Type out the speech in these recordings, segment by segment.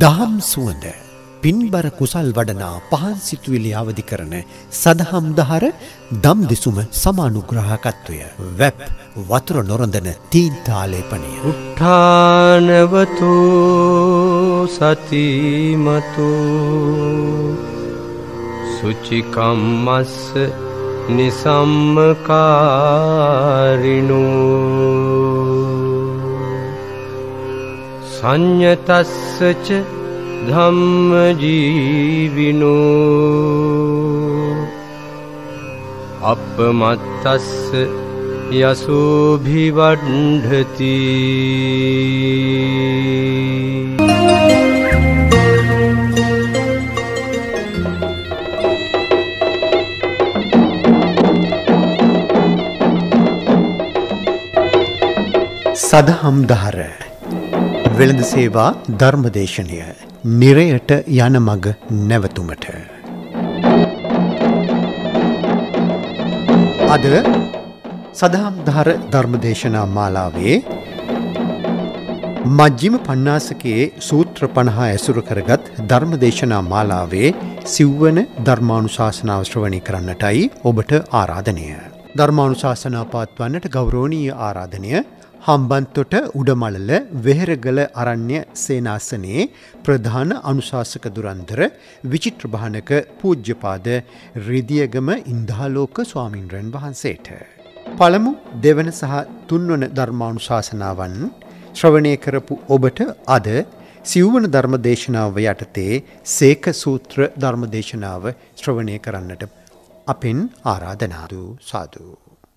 දහම් සුවඳ පින්බර කුසල් වඩනා පහන් සිතුවිලි අවදි කරන සදහම් දහර දම් දෙසුම සමානුග්‍රහකත්වය වැප් වතුර නොරඳන තීන්තාලේපනය උට්ඨානවතු සතිමතු සුචිකම්මස්ස නිසම්මකාරිනෝ संयतस्य च जीविनो अपमत्तस्य यशोऽभिवढति सदा हम धार වෙළඳ සේවා ධර්මදේශනය නිරයට යන මග නැවතුමට. අද සදහම්ධාර ධර්මදේශනා මාලාවේ මජ්ජිම පණ්ණාසකයේ සූත්‍ර පණහා ඇසුර කරගත් ධර්මදේශනා මාලාවේ සිව්වන ධර්මානුශාසනාව ශ්‍රවණය කරන්නටයි ඔබට ආරාධනය. ධර්මානුශාසනා පාත්වන්නට ගෞරෝණීය ආරාධනය හම්බන්තොට උඩමලල වෙහෙරගල අරණ්‍ය සේනාසනයේ ප්‍රධාන අනුශාසක දුරන්දර විචිත්‍රභානක පූජ්‍යපාද රිදියගම ඉන්දාලෝක ස්වාමින්ද්‍රයන් වහන්සේට. පළමු දෙවන සහ තුන්වන ධර්මානුශාසනාවන් ශ්‍රවණය කරපු ඔබට අද සිව්වන ධර්ම දේශනාව යටතේ සේක සූත්‍ර ධර්ම දේශනාව ශ්‍රවණය කරන්නට අපෙන් ආරාධනාදු සාදූ.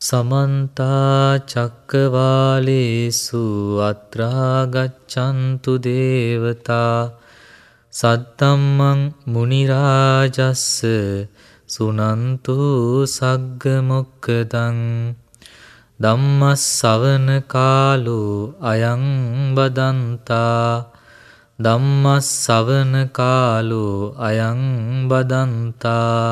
සමන්තාචක්කවාලේසු අත්‍රාගච්චන්තු දේවතා සත්තම්මං මුනිරාජස්ස සුනන්තු සග්ගමොක්කදං දම්මස් සවන කාලු අයං බදන්තා දම්මස් සවන කාලු අයං බදන්තා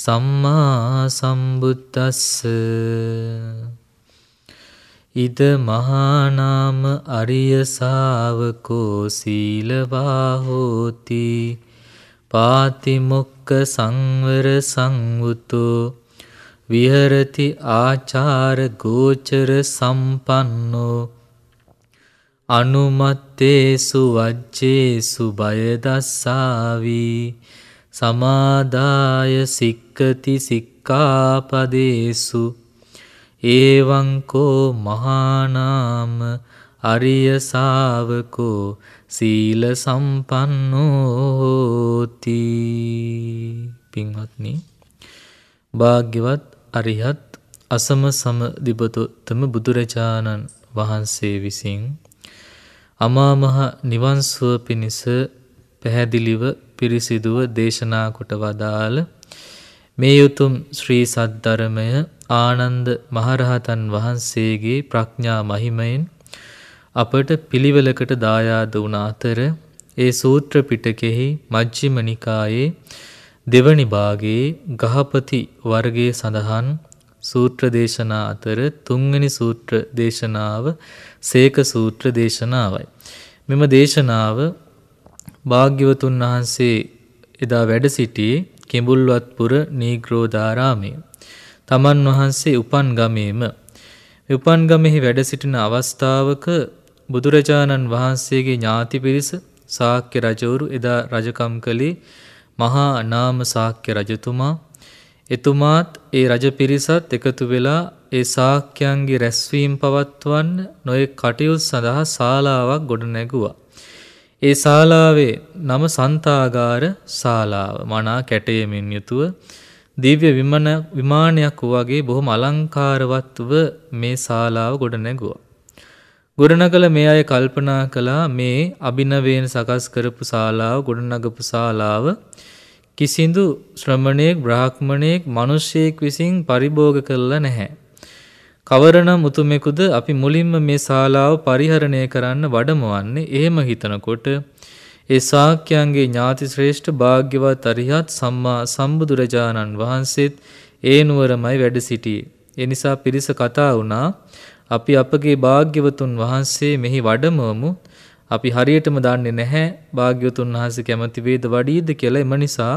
සම්මා සම්බුද්දස්ස ඉද මහානාම අරිය ශාවකෝ සීලවා හෝති පාතිමොක්ක සංවර සංවුතෝ විහරති ආචාර ගෝචර සම්පන්නෝ අනුමත්තේසු වජ්ජේසු බයදස්සාවී සමාදාය සික්කති සික්කාපදේසු ඒවංකෝ මහානාම අරිය ශාවකෝ සීල සම්පන්නෝති පින්වත්නි භාග්‍යවත් අරිහත් අසම සම දිබතොත්තම බුදුරජාණන් වහන්සේ විසින් අමාමහ නිවන්සුව පිණිස පැහැදිලිව පිරිසිදුව දේශනා කොට වදාළ මේ උතුම් ශ්‍රී සද්ධර්මය ආනන්ද මහරහතන් වහන්සේගේ ප්‍රඥා මහිමයෙන් අපට පිළිවෙලකට දායාද වුණ අතර ඒ සූත්‍ර පිටකෙහි මජ්ක්‍ධිම නිකායේ දෙවනි භාගයේ ගහපති වර්ගයේ සඳහන් සූත්‍ර දේශනා අතර තුන්වෙනි සූත්‍ර දේශනාව සේක සූත්‍ර දේශනාවයි. මෙම දේශනාව භාග්‍යවතුන් වහන්සේ එදා වැඩ සිටියේ කිඹුල්වත්පුර නීග්‍රෝධාරාමයේ. තමන් වහන්සේ උපන් ගමේම උපන් ගමෙහි වැඩ සිටින අවස්ථාවක බුදුරජාණන් වහන්සේගේ ඥාති පිරිස ශාක්‍ය රජවරු එදා රජකම් කළේ මහා නාම ශාක්‍ය රජතුමා එතුමාත් ඒ රජ පිරිසත් එකතු වෙලා ඒ ශාක්‍යයන්ගේ රැස්වීම් පවත්වන්න නොයෙක් කටයුතු සඳහා ශාලාවක් ගොඩනැගුවා. ඒ ශාලාවේ නම සන්තාගාර ශාලාව මනා කැටයමින් යුතුව දිව්‍ය විමන විමානයක් වගේ බොහොම අලංකාරවත්ව මේ ශාලාව ගොඩනැගුවා. ගොඩනගල මේ අය කල්පනා කළා මේ අභිනවයෙන් සකස් කරපු ශාලාව ගොඩනගපු ශාලාව කිසිදු ශ්‍රමණයෙක් බ්‍රාහ්මණයෙක් මිනිසෙක් විසින් පරිභෝග කළා නැහැ. කවරනම් උතුමෙකුද අපි මුලින්ම මේ ශාලාව පරිහරණය කරන්න වඩමවන්නේ එහෙම හිතනකොට ඒ ශාක්‍යයන්ගේ ඥාති ශ්‍රේෂ්ඨ භාග්‍යවත් අරිහත් සම්මා සම්බුදුරජාණන් වහන්සේත් ඒ නුවරමයි වැඩ සිටියේ. එනිසා පිරිස කතා වුණා අපි අපගේ භාග්‍යවතුන් වහන්සේ මෙහි වඩමවමු අපි හරියටම දන්නේ නැහැ භාග්‍යවතුන් වහන්සේ කැමති වේද වඩීද කියලා එම නිසා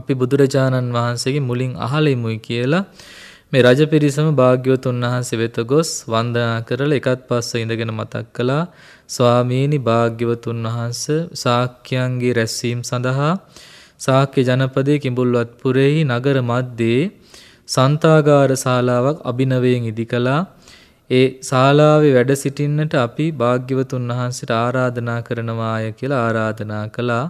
අපි බුදුරජාණන් වහන්සේගේ මුලින් අහලෙමුයි කියලා මේ රජ පිරිසම භාග්‍යවතුන් වහන්සේ වෙත ගොස් වන්දනා කරලා එකත් පස්ස ඉඳගෙන මතක් කළා ස්වාමීනි භාග්‍යවතුන් වහන්ස ශාක්‍යයන්ගේ රැස්වීම සඳහා ශාක්‍ය ජනපදයේ කිඹුල්වත්පුරෙහි නගර මැද්දේ සන්තාගාර ශාලාවක් අභිනවයෙන් ඉදි කළා ඒ ශාලාවේ වැඩ සිටින්නට අපි භාග්‍යවතුන් වහන්සේට ආරාධනා කරනවාය කියලා ආරාධනා කළා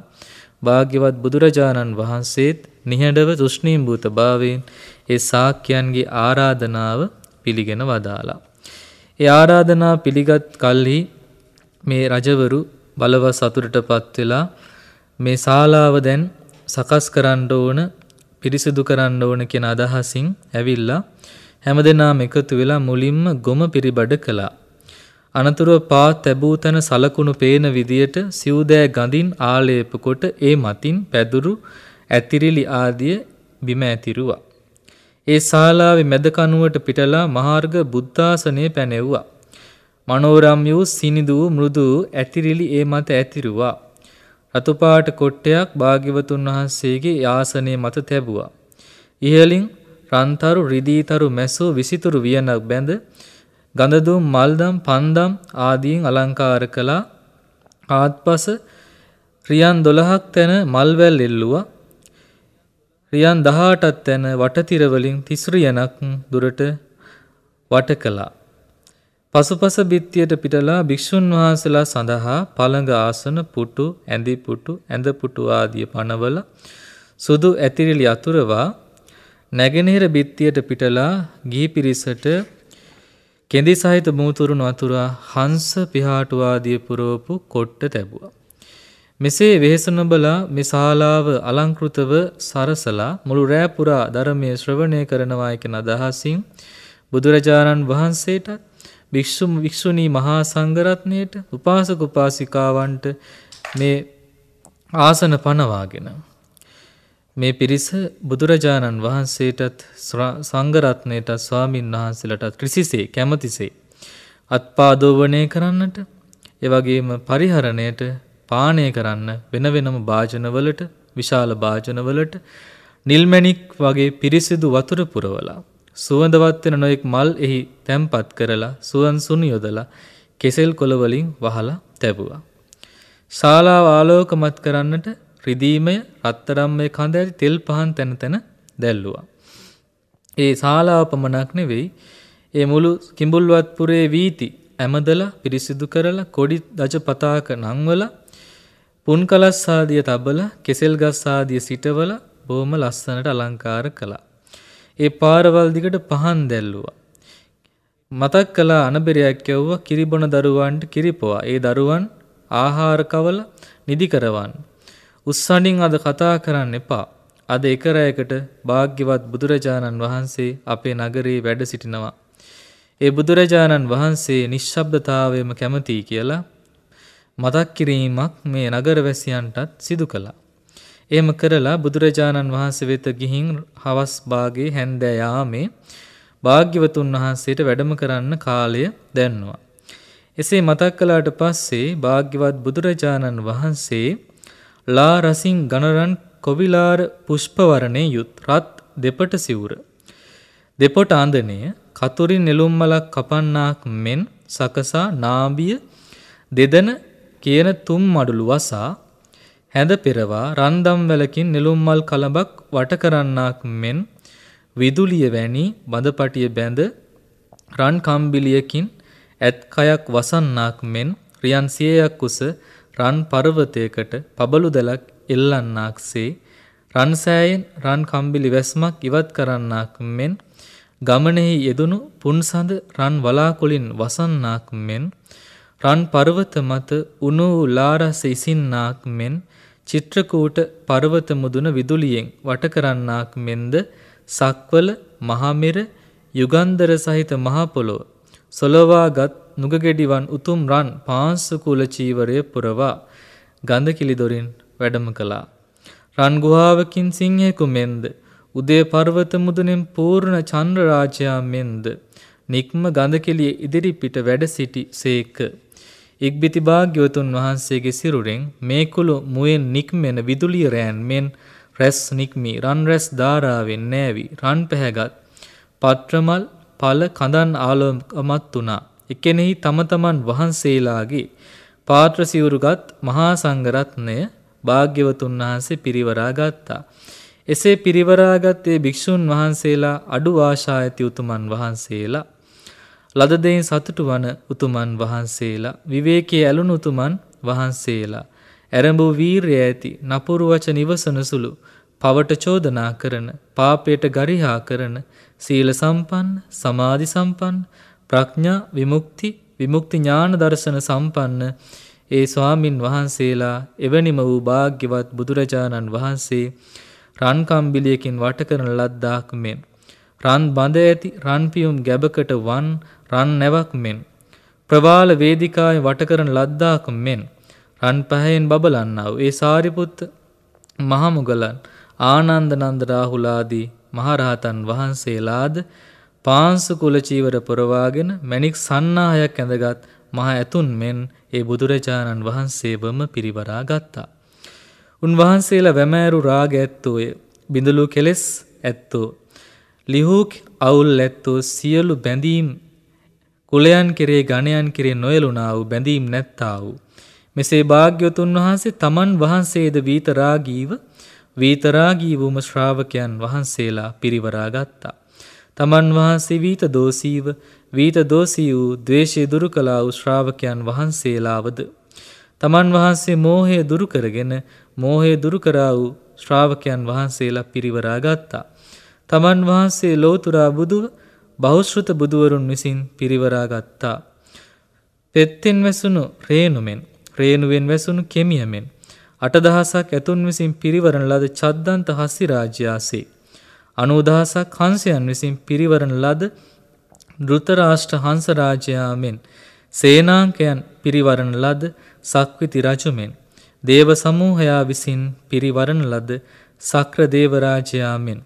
භාග්‍යවත් බුදුරජාණන් වහන්සේත් නිහඬව තෘෂ්ණීම්භූත භාවයෙන් ඒ ශාක්‍යයන්ගේ ආරාධනාව පිළිගෙන වදාලා. ඒ ආරාධනා පිළිගත් කල්හි මේ රජවරු බලව සතුරට පත්වෙලා මේ ශාලාව දැන් සකස් කරන්න ඕන පිරිසිදු කරන්න ඕන කියන අදහසින් ඇවිල්ලා හැම දෙනාම එකතු වෙලා මුලින්ම ගොම පිරිබඩ කළා. අනතුරුව පා තැබූ තැන සලකුණු පේන විදියට සිව්දෑ ගඳින් ආලේප කොට ඒ මතින් පැදුරු ඇතිරිලි ආදිය බිම ඇතිරුවා. ඒ ශාලාවේ මැද කනුවට පිටලා මහාර්ග බුද්ධාසනය පැනෙව්වා. මනෝරම් වූ සිනිදු මෘදු ඇතිරිලි ඒ මත ඇතිරුවා. රතුපාට කොට්ටයක් භාග්‍යවතුන් වහන්සේගේ ආසනය මත තැබුවා. ඉහලින් රන්තරු රිදීතරු මැසෝ විසිතුරු වියනක් බැඳ ගඳදුම් මල්දම් පන්දම් ආදීන් අලංකාර කළා ආත්පස රියන් 12ක් තැන මල්වැල් එල්ලුවා රියන් 18ක් තැන වටතිර වලින් 30 රියනක් දුරට වට කළා පසුපස බිත්තියට පිටලා භික්ෂුන් වහන්සේලා සඳහා පළඟ ආසන පුටු ඇඳි පුටු ඇඳ පුටු ආදී පනවල සුදු ඇතිරිලි අතුරවා නැගෙනහිර බිත්තියට පිටලා ගිහි පිරිසට කෙඳි සහිත මූතුරුණු අතුරා හංස පිහාටුවාදිය පුරෝපු කොට්ට තැබුවා. මෙසේ වෙහෙසන බලා මෙසාලාව අලංකෘතව සරසලා මුළු රෑපුරා ධර්මය ශ්‍රවණය කරනවායක නදහසින් බුදුරජාණන් වහන්සේටත් භික්‍ෂුම් වික්‍ෂුණී මහා සංගරත්නයට උපාසක උපාසිකාවන්ට මේ ආසන පනවාගෙන මේ පිරිස බුදුරජාණන් වහන්සේටත් සංගරත්නයටත් ස්වාමීන් වහන්සේලටත් කිසිසේ කැමතිසේ. අත්පාදෝවනය කරන්නට එවගේම පරිහරණයට පානය කරන්න වෙන වෙනම භාජනවලට විශාල භාජනවලට නිල්මැණික් වගේ පිරිසිදු වතුර පුරවලා සුවඳවත් වෙන නොයෙක් මල් එහි තැම්පත් කරලා සුවන් සුණු යොදලා කෙසෙල් කොළ වලින් වහලා තැබුවා. ශාලාව ආලෝකමත් කරන්නට රිදීමය රත්තරම්මය කඳ ඇති තෙල් පහන් තැන තැන දැල්ලුවා. ඒ ශාලාව පමණක් නෙවෙයි ඒ මුළු කිඹුල්වත්පුරේ වීති ඇමදලා පිරිසිදු කරලා කොඩි දජ පතාක නංවල පුන් කලස් සාදිය තබල කෙසෙල් ගස් සාදිය සිටවල බොහොම ලස්සනට අලංකාර කළා. ඒ පාරවල් දිගට පහන් දැල්ලුවා. මතක් කළා අනබෙරයක් යවුවා කිරිබොන දරුවන්ට කිරිපොවා. ඒ දරුවන් ආහාර කවල නිදි කරවන්න. උස්සඩින් අද කතා කරන්න එපා. අද එක රැයකට භාග්‍යවත් බුදුරජාණන් වහන්සේ අපේ නගරේ වැඩ සිටිනවා. ඒ බුදුරජාණන් වහන්සේ නිශ්ශබ්දතාවයම කැමතියි කියලා මතක් කිරීමක් මේ නගරවැසියන්ටත් සිදු කළා. එහෙම කරලා බුදුරජාණන් වහන්සේ වෙත ගිහින් හවස් භාගයේ හැන්දෑ යාමේ භාග්‍යවතුන් වහන්සේට වැඩම කරන්න කාලය දැන්නවා. එසේ මතක් කළාට පස්සේ භාග්‍යවත් බුදුරජාණන් වහන්සේ ලා රසින් ගණරන් කොවිලාර පුෂ්පවරණේ යුත් රත් දෙපට සිවුර. දෙපොට ආන්දනය කතුරි නෙළුම්මලක් කපන්නාක් මෙන් සකසා නාබිය දෙදන කියන තුම් මඩුළු වසා හැඳ පෙරවා රන්දම් වැලකින් නෙළුම්මල් කලබක් වට කරන්නාක් මෙන් විදුලිය වැනි බඳපටිය බැඳ රන් කම්බිලියකින් ඇත් කයක් වසන්නාක් මෙන් රියන් සියයක් උස රන් පර්වතයකට පබළු දැලක් එල්ලන්නාක්සේ රන්සෑයෙන් රන් කම්බිලි වැස්මක් ඉවත් කරන්නාක් මෙන් ගමනෙහි යෙදුණු පුන්සඳ රන් වලාකුලින් වසන්නාක් මෙන් රන් පර්වත මත උණු ලාරස ඉසින්නාක් මෙන් චිත්‍රකූට පර්වත මුදුන විදුලියෙන් වටකරන්නාක් මෙන්ද සක්වල මහමිර යුගන්ධර සහිත මහපොළොව සොලවාගත් නුගගෙඩිවන් උතුම් රන් පාංශුකුල චීවරය පුරවා ගඳකිලි දොරින් වැඩම කළා. රන් ගුහාවකින් සිංහෙකු මෙන්ද උදේ පර්වත මුදුනෙන් පූර්ණ චන්ද්‍ර රාජයා මෙන්ද නික්ම ගඳකිලිය ඉදිරි පිට වැඩ සිටි සේක. ඉක්බිති භාග්‍යවතුන් වහන්සේගේ සිරුරෙන් මේ කුළු මුවෙන් නික්මෙන විදුලිය රෑන් මෙන් රැස් නික්මී රන් රැස් ධාරාවෙන් නෑවි රන් පැහැගත් පත්‍රමල් පල කඳන් ආලෝකමත් වුණා. එකෙනෙහි තම තමන් වහන්සේලාගේ පාත්‍ර සිවුරුගත් මහා සංඝරත්නය භාග්‍යවතුන් වහන්සේ පිරිවරා ගත්තා. එසේ පිරිවරාගත් ඒ භික්ෂුන් වහන්සේලා අඩු ආශා ඇති උතුමන් වහන්සේලා ලද දෙයින් සතුටු වන උතුමන් වහන්සේලා විවේකයේ ඇලුණු උතුමන් වහන්සේලා ඇරඹ වීරය ඇති නපුරු වචන ඉවසන සුළු පවට චෝදනා කරන පාපයට ගරිහා කරන සීල සම්පන්න සමාධි සම්පන්න ප්‍රඥා විමුක්ති විමුක්ති ඥාන දර්ශන සම්පන්න ඒ ස්වාමින් වහන්සේලා එවැනිම වූ භාග්‍යවත් බුදුරජාණන් වහන්සේ රන් කම්බිලියකින් වට කරන ලද්දාක් මෙන් රන් බඳ ඇති රන් පියුම් ගැබකට වන් රන් නැවක් මෙන් ප්‍රවාල වේදිකාවේ වට කරන ලද්දාක් මෙන් රන් පහෙන් බබලන්නා වූ ඒ සාරිපුත්ත මහමුගලන් ආනන්ද නන්ද රාහුලාදී මහරහතන් වහන්සේලාද පාංශුකුල චීවර පොරවාගෙන මැණික් සන්නාහයක් ඇඳගත් මහ ඇතුන් මෙන් ඒ බුදුරජාණන් වහන්සේවම පිරිවරා ගත්තා. උන්වහන්සේලා වැමෑරු රාග ඇත්තෝය බිඳලු කෙලෙස් ඇත්තෝ. ලිහූක් අවුල් ඇත්තෝ සියලු බැඳීම් කුලයන් කෙරේ ගණයන් කෙරේ නොයලුනා වූ බැඳීම් නැත්තා වූ. මෙසේ භාග්‍යවතුන් වහන්සේ තමන් වහන්සේද වීතරාගීව වීතරාගී වූම ශ්‍රාවකයන් වහන්සේලා පිරිවරා ගත්තා. තමන් වහන්සේ වීත දෝසීව වීත දෝසී වූ ද්වේශය දුරු කලා වූ ශ්‍රාවකයන් වහන්සේලාවද. තමන් වහන්සේ මෝහය දුරුකරගෙන මෝහය දුරුකරා වූ ශ්‍රාවකයන් වහන්සේලා පිරිවරා ගත්තා. තමන් වහන්සේ ලෝතුරා බුදුව බෞෂෘත බුදුවරුන් විසින් පිරිවරා ගත්තා. පෙත්තෙන් වැසුණු රේනුමෙන් රේනුවෙන් වැසුණු කෙමියමෙන් අටදහසක් ඇතුන් විසින් පිරිවරන ලද චද්දන්ත හස්සිරාජ්‍යාසේ. අනූදහසක් හංසයන් විසින් පිරිවරන ලද ධෘතරාෂ්ට හංසරාජයා මෙන් සේනාංකයන් පිරිවරන ලද සක්විති රජුමෙන් දේව සමූහයා විසින් පිරිවරන ලද සක්‍ර දේවරාජයා මෙන්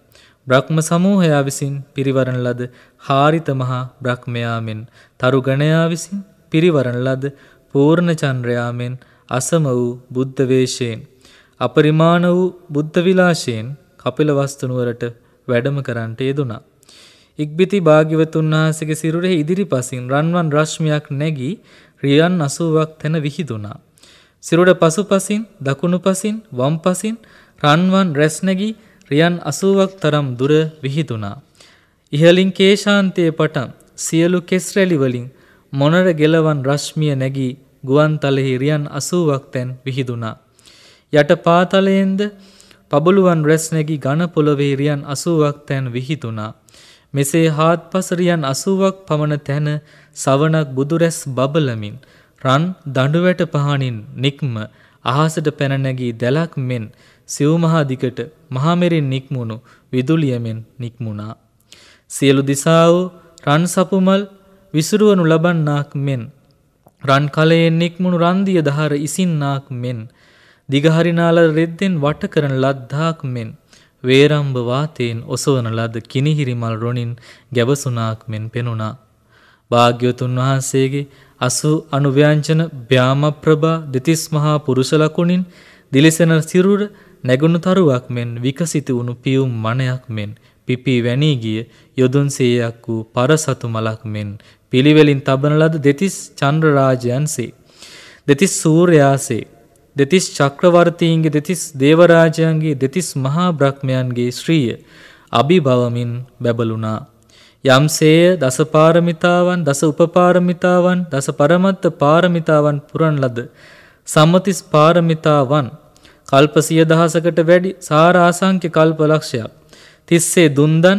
බ්‍රහ්ම සමූහයා විසින් පිරිවරන ලද හාරිත මහා බ්‍රහ්මයා මෙන් තරුගණයා විසින් පිරිවරන ලද පූර්ණචන්ද්‍රයා මෙන් අසම වූ බුද්ධ වේශයෙන් අපරිමාණ වූ බුද්ධ විලාශයෙන් කපිලවස්තු නුවරට වැඩම කරන්නට යෙදුණා. ඉක්බිති භාග්‍යවතුන් වහන්සේගේ සිරුරෙහි ඉදිරිපසින් රන්වන් රශ්මියක් නැගී රියන් 80ක් තැන විහිදුණා. සිරුර පසුපසින් දකුණු පසින් වම් පසින් රන්වන් රැස් නැගී රියන් 80ක් තරම් දුර විහිදුණා. ඉහලින් කේශාන්තයේ පටන් සියලු කෙස් රැලි වලින් මොනර ගෙලවන් රශ්මිය නැගී ගුවන් තලෙහි රියන් 80ක් තැන් විහිදුණා. යට පාතලයෙන්ද පබළුවන් රැස්නැගි ඝන පොළොවේ රියන් 80ක් තැන් විහිදුණා. මෙසේ හාත්පස රියන් 80ක් පමණ තැන සවනක් බුදුරැස් බබලමින් රන් දඬුවැට පහනින් නික්ම අහසට පැන නැගී දැලක් මෙන් සිව්මහා දිකට මහමෙරින් නික්මුණු විදුලියමෙන් නික්මුණා. සියලු දිසා වූ රන් සපුමල් විසුරුවනු ලබන්නාක් මෙන් රන් කලයෙන් නික්මුණු රන්දිය දහර ඉසින්නාක් මෙන් දිගහරිනාල රෙද්දෙන් වට කරන ලද්දාක් මෙන් වේරම්භ වාතයෙන් ඔසවන ලද කිනිහිරිමල් රොණින් ගැවසුණාක් මෙන් පෙනුණා. භාග්‍යවතුන් වහන්සේගේ අසු අනුව්‍යංජන ව්‍යාමප්‍රභා දෙතිස් මහා පුරුෂ ලකුණින් දිලිසෙන සිරුර නැගුණු තරුවක් මෙන් විකසිත වුණු පියුම් මණයක් මෙන් පිපි වැනී ගිය යොදුන් සීයක් වූ පරසතු මලක් මෙන් පිළිවෙලින් තබන ලද දෙතිස් චන්ද්‍ර රාජයන්සේ දෙතිස් සූර්යාසේ දෙතිස් චක්‍රවර්තීන්ගේ දෙතිස් දේවරාජයන්ගේ දෙතිස් මහා බ්‍රහ්මයන්ගේ ශ්‍රීය අභිභවමින් බැබළුණා. යම්සේය දසපාරමිතාවන් දස උපපාරමිතාවන් දස පරමත්ත පාරමිතාවන් පුරන් ලද සම්මතිස් පාරමිතාවන් කල්පසිය දහසකට වැඩි සාරාසංක්‍ය කල්පලක්ෂයක් තිස්සේ දුන්දන්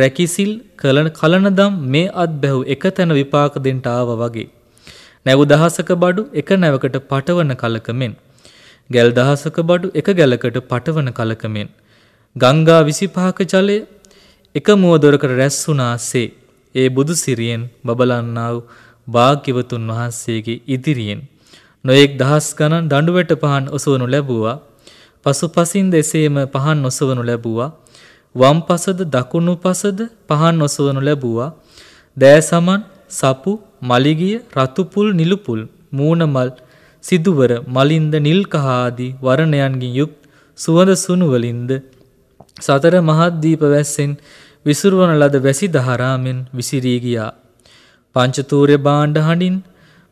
රැකිසිල් කලන කලනදම් මේ අත්බැහු එක තැන විපාක දෙන්ට ආව වගේ. නැවු දහසක බඩු එක නැවකට පටවන කලක මෙන්. ගැල් දහසක බඩු එක ගැලකට පටවන කලකමෙන්. ගංගා විසිපහක ජලය එක මුවදොරකට රැස් වුනාසේ ඒ බුදු සිරියෙන් බබලන්නාව භාග්‍යවතුන් වහන්සේගේ ඉදිරියෙන්. නොයෙක් දහස් ගණන් දඩුවැට පහන් ඔසවනු ලැබුවා පසු පසින් දෙසේම පහන් නොසවනු ලැබුවා වම් පසද දකුණු පසද පහන් නොසවනු ලැබුවා දෑසමන් සපු මලිගිය රතුපුල් නිලුපුල් මූනමල් සිදුවර මලින්ද නිල්කහාදී වරණයන්ගින් යුක් සුවඳ සුනුවලින්ද සතර මහද්දීප වැස්සෙන් විසුරුවන ලද වැසි දහරාමෙන් විසිරී ගියා. පංචතූර්ය බාණ්ඩ හඬින්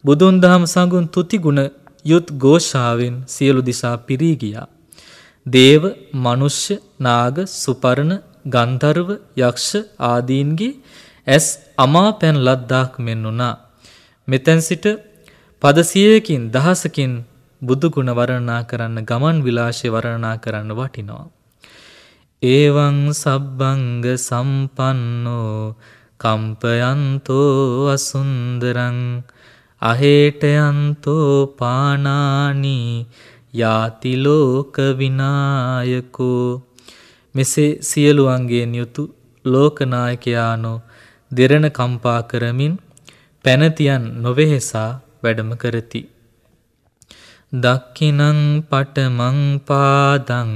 බුදුන් දහම් සඟුන් තුතිගුණ යුත් ഘോഷාවෙන් සියලු දිසා පිරී ගියා. දේව, මනුෂ්‍ය, නාග, සුපර්ණ, ගන්ධර්ව, යක්ෂ ආදීන්ගේ ඇස් අමා පැන් ලද්දාක් මෙන් වුණා. මෙතෙන් සිට පදසියයකින් දහසකින් බුදුගුණ වරණා කරන්න ගමන් විලාශය වරණා කරන්න වටිනවා. ඒවං සබ්බංග සම්පන්නෝ කම්පයන්තෝ අසුන්දරං අහේටයන්තෝ පානානී යාතිලෝක විනායකෝ මෙසේ සියලුවන්ගේෙන් යුතු ලෝකනායකයානෝ දෙරණ කම්පා කරමින් පැනතියන් නොවෙහෙසා වැඩම කරති. දක්කිනං පටමං පාදං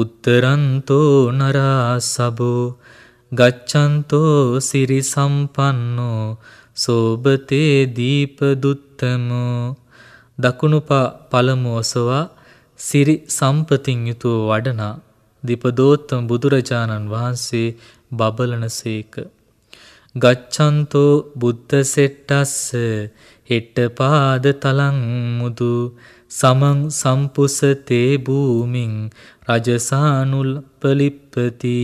උත්තරන්තෝ නරා සබෝ ගච්ඡන්තෝ සිරි සම්පන්නෝ සෝභතේ දීපදුත්තමෝ දකුණුපා පළමු ඔසවා සිරි සම්පතින් යුතුව වඩනා දිපදෝත්තම බුදුරජාණන් වහන්සේ බබලනසේක. ගච්ඡන්තෝ බුද්ධ සෙට්ටස්ස හෙට පාද තලංමුදු සමං සම්පුසතේ භූමින් රජසානුල් පලිප්පති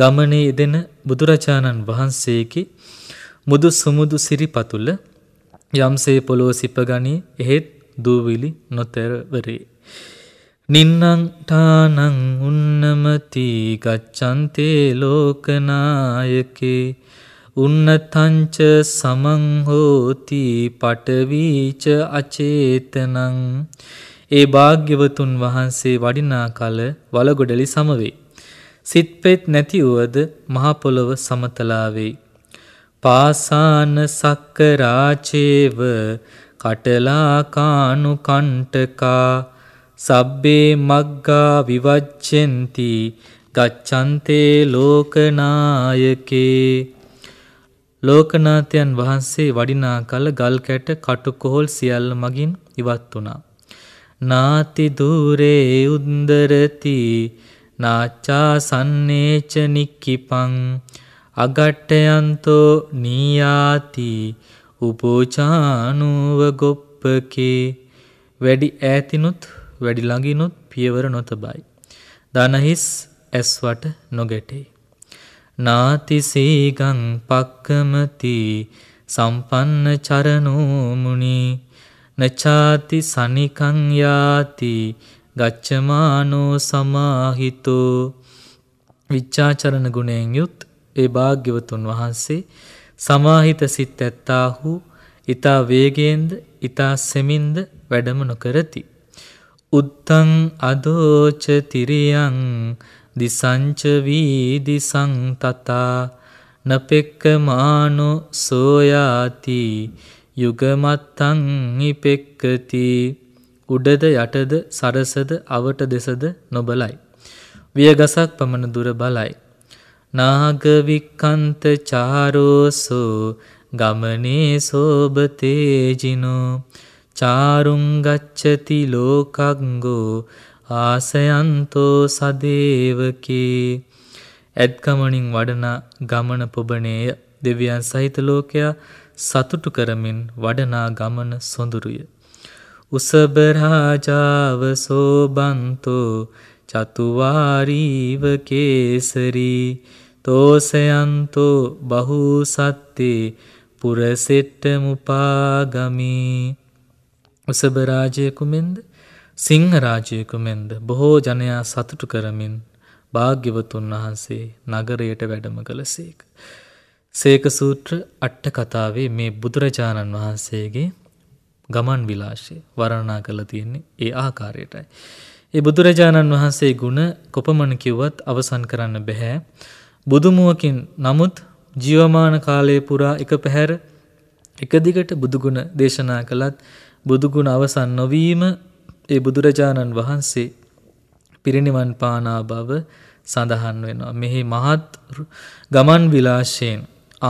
ගමනේ දෙන බුදුරජාණන් වහන්සේකි මුදු සුමුදු සිරිපතුල යම්සේ පොලෝ සිපගනී එහෙත් දූවිලි නොතැරවරේ. නින්නංටානං උන්නමති ගච්චන්තේ ලෝකනායකේ උන්නතංච සමංහෝති පටවීච අචේතනං ඒ භාග්‍යවතුන් වහන්සේ වඩිනා කල වලගොඩලි සමවේ. සිත්පෙත් නැතිවුවද මහපොළොව සමතලාවෙයි. පාසාන සක්කරාචේව කටලාකානු කණ්ටකා සබ්බේ මග්ගා විවච්චෙන්ති ගච්චන්තේ ලෝකනායකේ ලෝකනාථයන් වහන්සේ වඩිනා කල ගල් කැට කටුකොහොල් සියල්ල මගින් ඉවත් වුණා. නාති දූරේ උන්දරති නාචා සන්නේච නික්කිපං අගට්ටයන්තෝ නීයාති උපෝචානුව ගොප්පකේ වැඩි ඈතිනුත් වැඩි ළඟිනුත් පියවර නොතබයි. දනහිස් ඇස්වට නොගැටේ. නාතිසේගං පක්කමති සම්පන්න චරනෝමුණි නචාති සනිකං යාති ගච්ඡමානෝ සමාහිතෝ විචාචරණ ගුණයෙන් යුත් ඒ භාග්‍යවතුන් වහන්සේ සමාහිත සිත් ඇත්තාහු ඊතා වේගයෙන්ද ඊතා සෙමින්ද වැඩම නොකරති උත්තං අදෝච තිරියං දිසංචවී දිසංතතා නපෙක්ක මානු සෝයාති යුගමත්තං නිපෙක්කති උඩද යටද සරසද අවට දෙසද නොබලයි. වියගසක් පමණ දුර බලයි. නාගවික්කන්ත චාරෝසෝ ගමනේ සෝභතේජිනෝ චාරුංගච්චති ලෝකක්ගෝ ආසයන්තෝ සදේවකේ ඇත්ගමනින් වඩන ගමන පොබනේය දෙවියන් සහිත ලෝකයා සතුටු කරමින් වඩනා ගමන සොඳුරුය. උසබරාජාව සෝබන්තෝ චතුවාරීව කේසරී තෝසයන්තෝ බහූ සත්තේ පුරසෙට්ට මුපාගමී උසබරාජයකුමෙන්ද සිංහරාජයකු මෙන්ද බොහෝ ජනයා සතුටු කරමින් භාග්‍යවතුන් වහන්සේ නගරයට වැඩම කළසේක. සේක සූත්‍ර අට්ට කතාවේ මේ බුදුරජාණන් වහන්සේගේ ගමන් විලාශය වරණා කළ තියෙන්නේ ඒ ආකාරයටයි. ඒ බුදුරජාණන් වහන්සේ ගුණ කොපමණ කිව්වත් අවසන් කරන්න බැහැ. බුදුමුවකින් නමුත් ජීවමාන කාලය පුරා එක පැහැර එකදිගට බුදුගුණ දේශනා කළත් බුදුගුණ අවසන් නොවීම ඒ බුදුරජාණන් වහන්සේ පිරිනිවන් පානා බව සඳහන් වෙනවා. මෙහි මහත් ගමන් විලාශයෙන්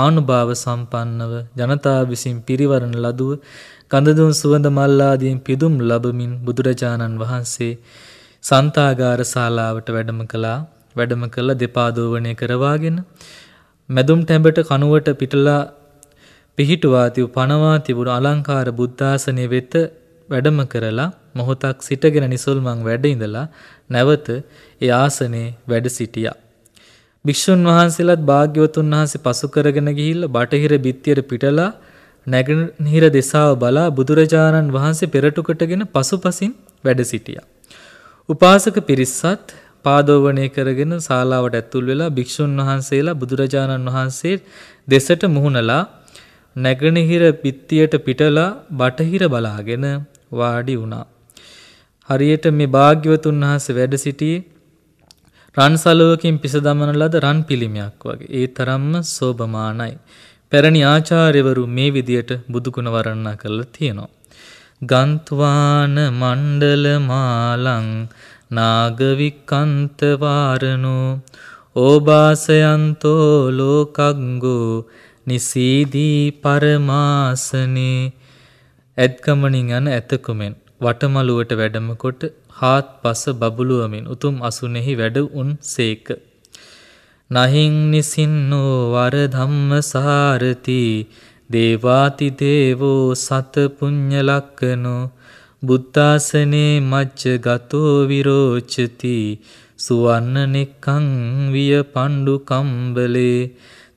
ආනුභාව සම්පන්නව ජනතා විසින් පිරිවරණ ලදුව කඳදුන් සුවඳ මල්ලාදීන් පිදුම් ලබමින් බුදුරජාණන් වහන්සේ සන්තාගාර ශාලාවට වැඩම කළා වැඩම කළ දෙපාදෝවණය කරවාගෙන මැදුම් ටැඹට කනුවට පිටලා පිහිටුවා තිබු පනවා තිබුණු අලංකාර බුද්ධාසනය වෙත වැඩම කරලා මොහොතක් සිටගෙන නිසල්මං වැඩ ඉඳලා නැවත ඒ ආසනේ වැඩ සිටියා. භික්ෂුන් වහන්සේලාත් භාග්‍යවතුන් වහන්සේ පසු කරගෙන ගිහිල්ලා බටහිර බිත්තියට පිටලා නැගෙනහිර දෙසාව බලා බුදුරජාණන් වහන්සේ පෙරටු කොටගෙන පසුපසින් වැඩ සිටියා. උපාසක පිරිස්සත් පාදෝවණය කරගෙන ශාලාවට ඇතුල් වෙලා භික්ෂුන් වහන්සේලා බුදුරජාණන් වහන්සේ දෙසට මුහුණලා නැගෙනහිර පිත්තියට පිටලා බටහිර බලාගෙන වාඩි වුණා. හරියට මේ භාග්‍යවතුන් වහන්සේ වැඩ සිටියේ රන් සලුවකින් පිස දමන ලද රන් පිළිමයක් වගේ. ඒ තරම්ම සෝභමානයි. පැරණි ආචාර්යවරු මේ විදියට බුදුගුණ වර්ණනා කරලා තියෙනවා. ගන්ත්වාන මණ්ඩල මාලං නාගවිකන්ත වාරණෝ ඕබාසයන්තෝ ලෝකග්ගෝ නිසීදී පරමාසනේ ඇත්ගමනින් යන ඇතකුමෙන් වටමළුවට වැඩමකොට හාත් පස බබළුවමින් උතුම් අසුනෙහි වැඩ උන් සේක. නහිංනිසින්නෝ වර ධම්ම සාරති දේවාති දේවෝ සතපුං්ඥලක්කනෝ බුද්ධාසනේ මච්ච ගතෝ විරෝචති සුවන්න නෙක්කං විය පණ්ඩු කම්බලේ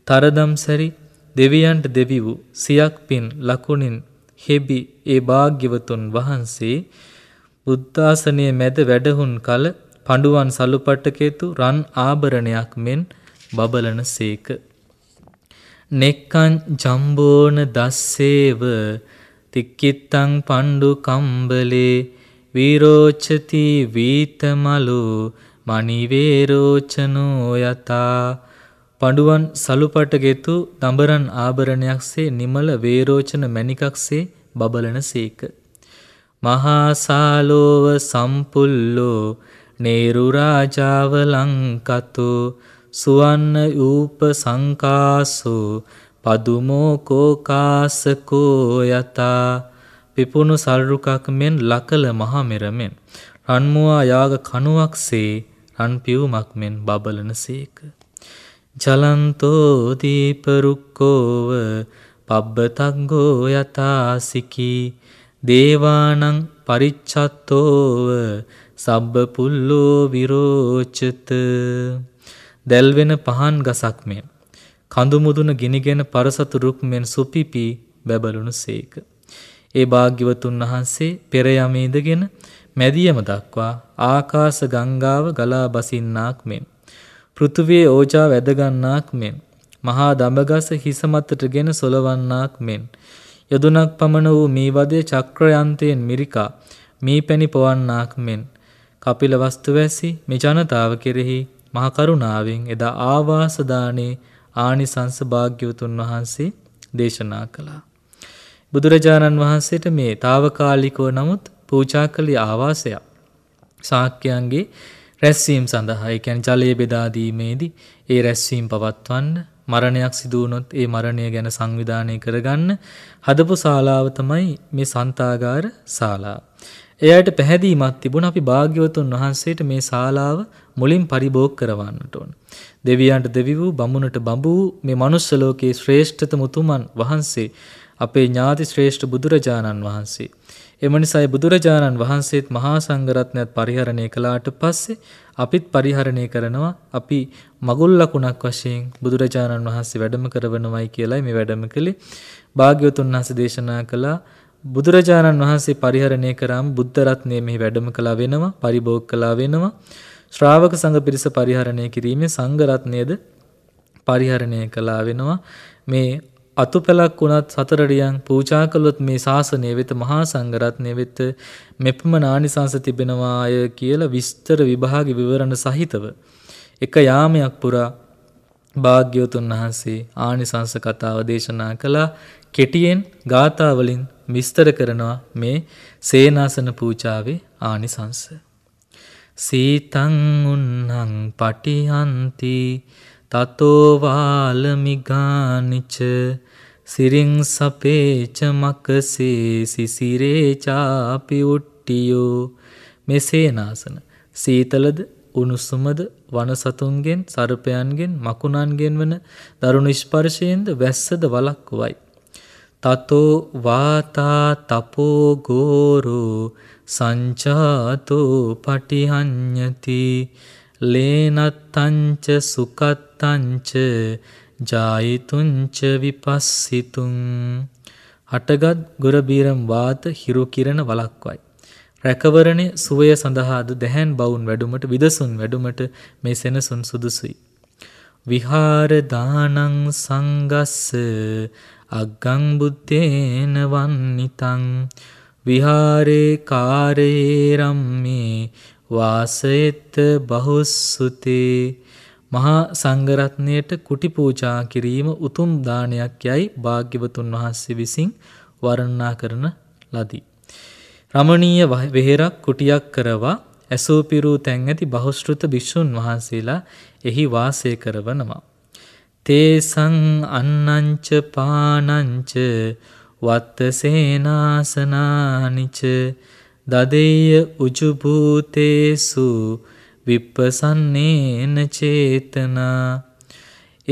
තරදම් සැරි දෙවියන්ට දෙවි වූ සියක් පින් ලකුණින් හෙබි ඒ භාග්‍යවතුන් වහන්සේ බුද්ධාසනය මැද වැඩහුන් කල පඬුවන් සලුපට්ටකේතු රන් ආභරණයක් මෙන් බබලන සේක. නෙක්කං ජම්බෝන දස්සේව තික්කිත්තං පණ්ඩු කම්බලේ වීරෝච්චති වීතමලු මනිවේරෝචනෝ යතා පඩුවන් සලුපටගෙතු දඹරන් ආභරණයක්සේ නිමල වේරෝචන මැණිකක්සේ බබලන සේක. මහාසාලෝව සම්පුල්ලෝ නේරුරාජාව ලංකතු සුවන්න ඌප සංකාසෝ පදුමෝ කෝකාසකෝ යතා පිපුණු සල්රුකක් මෙන් ලකල මහමෙරමෙන් රන්මුවා යාග කණුවක්සේ රන්පියුමක් මෙන් බබලන සේක. ජලන්තෝ දීපරුක්කෝව පබ්බතග්ගෝ යතාසිකි දේවානං පරිච්ඡත්තෝව සබ්බ පුල්ලෝ විරෝචත දැල්වෙන පහන් ගසක් මෙන් කඳු මුදුන ගිනිගෙන පරසතු රුක් මෙන් සුපිපි බැබළුණු සේක ඒ භාග්‍යවතුන් වහන්සේ පෙර යමේ ඉඳගෙන මැදියම දක්වා ආකාශ ගංගාව ගලා බසින්නාක් මෙන් පෘථුවියේ ඕජා වැදගන්නාක් මෙන් මහා දඹගස හිස මතටගෙන සොලවන්නාක් මෙන් යදුනක් පමණ වූ මේ වදේ චක්‍රයන්තයෙන් මිරිකා මේ පැණි පොවන්නාක් මෙන් කපිල වස්තු වැසි මේ ජනතාව කෙරෙහි මහ කරුණාවෙන් එදා ආවාස දානේ ආනිසංස භාග්‍යවතුන් වහන්සේ දේශනා කළා. බුදුරජාණන් වහන්සේට මේ తాවකාලිකව නමුත් පූජා කළේ ආවාසයක්. ශාක්‍යයන්ගේ රැස්වීම් සඳහා ඒ කියන්නේ ජලය බෙදා දීමේදී ඒ රැස්වීම් පවත්වන්න මරණයක් සිදු වුණොත් ඒ මරණය ගැන සංවිධානය කරගන්න හදපු ශාලාව තමයි මේ සන්තාගාර ශාලාව. එයාට පැහැදීමක් තිබුණ අපි භාග්‍යවතුන් වහන්සේට මේ ශාලාව මුලින් පරිභෝග කරවන්නට ඕන. දෙවියන්ට දෙවි වූ බමුණට බඹු වූ මේ මනුස්ස ලෝකයේ ශ්‍රේෂ්ඨතම උතුමන් වහන්සේ අපේ ඥාති ශ්‍රේෂ්ඨ බුදුරජාණන් වහන්සේ එම නිසායි බුදුරජාණන් වහන්සේත් මහා සංඝරත්නයත් පරිහරණය කළාට පස්සේ අපිත් පරිහරණය කරනවා අපි මගුල් ලකුණක් වශයෙන් බුදුරජාණන් වහන්සේ වැඩම කරවනවයි කියලයි මේ වැඩම කළේ භාග්‍යවතුන් වහන්සේ දේශනා කළා බුදුරජාණන් වහන්සේ පරිහරණය කරාම බුද්ධ රත්නය මෙහි වැඩම කළා වෙනවා පරිභෝග කළා වෙනවා ශ්‍රාවක සංඝ පිරිස පරිහරණය කිරීමේ සංඝ රත්නයද පරිහරණය කළා වෙනවා මේ අතුපැලක් වුණත් සතරඩියන් පූජා කළොත් මේ ශාසනය වෙත මහා සංඝරත්නය වෙත මෙපමණ ආනිසංස තිබෙනවාය කියලා විස්තර විභාග විවරණ සහිතව එක යාමයක් පුරා භාග්‍යවතුන් වහන්සේ ආනිසංස කතාව දේශනා කළා කෙටියෙන් ගාථා වලින් විස්තර කරනවා මේ සේනාසන පූජාවේ ආනිසංස සීතං උන්නං පටිහන්ති තතෝවාලමිගානිච සිරිං සපේච මකසේ සිසිරේචාපි උට්ටියෝ මෙසේ නාසන සීතලද උණුසුමද වනසතුන්ගෙන් සරපයන්ගෙන් මකුණන්ගෙන් වන දරුණු ස්පර්ශයෙන්ද වැස්සද වලක්වයි. තතෝ වාතා තපෝ ගෝරෝ සංචාතෝ පටිහඤ්ඤති ලේනත්තංච සුකත් තංච ජායිතුංච විපස්සිතුං හටගත් ගොරබීරම් වාත හිරු කිරණ වලක්වයි. රැකවරණය සුවය සඳහාද දැහැන් බවුන් වැඩුමට විදසුන් වැඩුමට මේ සෙනසුන් සුදුසුයි. විහාර දානං සංගස්ස අග්ගං බුත්තේන වන්නිතං විහාරේ කාරේ රම්මේ වාසෙත් බහුස්සුතේ මහා සංඝරත්නයට කුටි පූජා කිරීම උතුම් දානයක් යයි භාග්‍යවතුන් වහන්සේ විසින් වර්ණනා කරන ලදී. රමණීය වෙහෙරක් කුටියක් කරවා ඇසූපිරූ තැන් ඇති බහුෂෘත භික්ෂූන් වහන්සේලා එහි වාසය කරවනවා. තේසං අන්නංච පානංච වත්තසේනාසනානිච දදෙය උජුභූතේසු විප්පසන්නේන චේතනා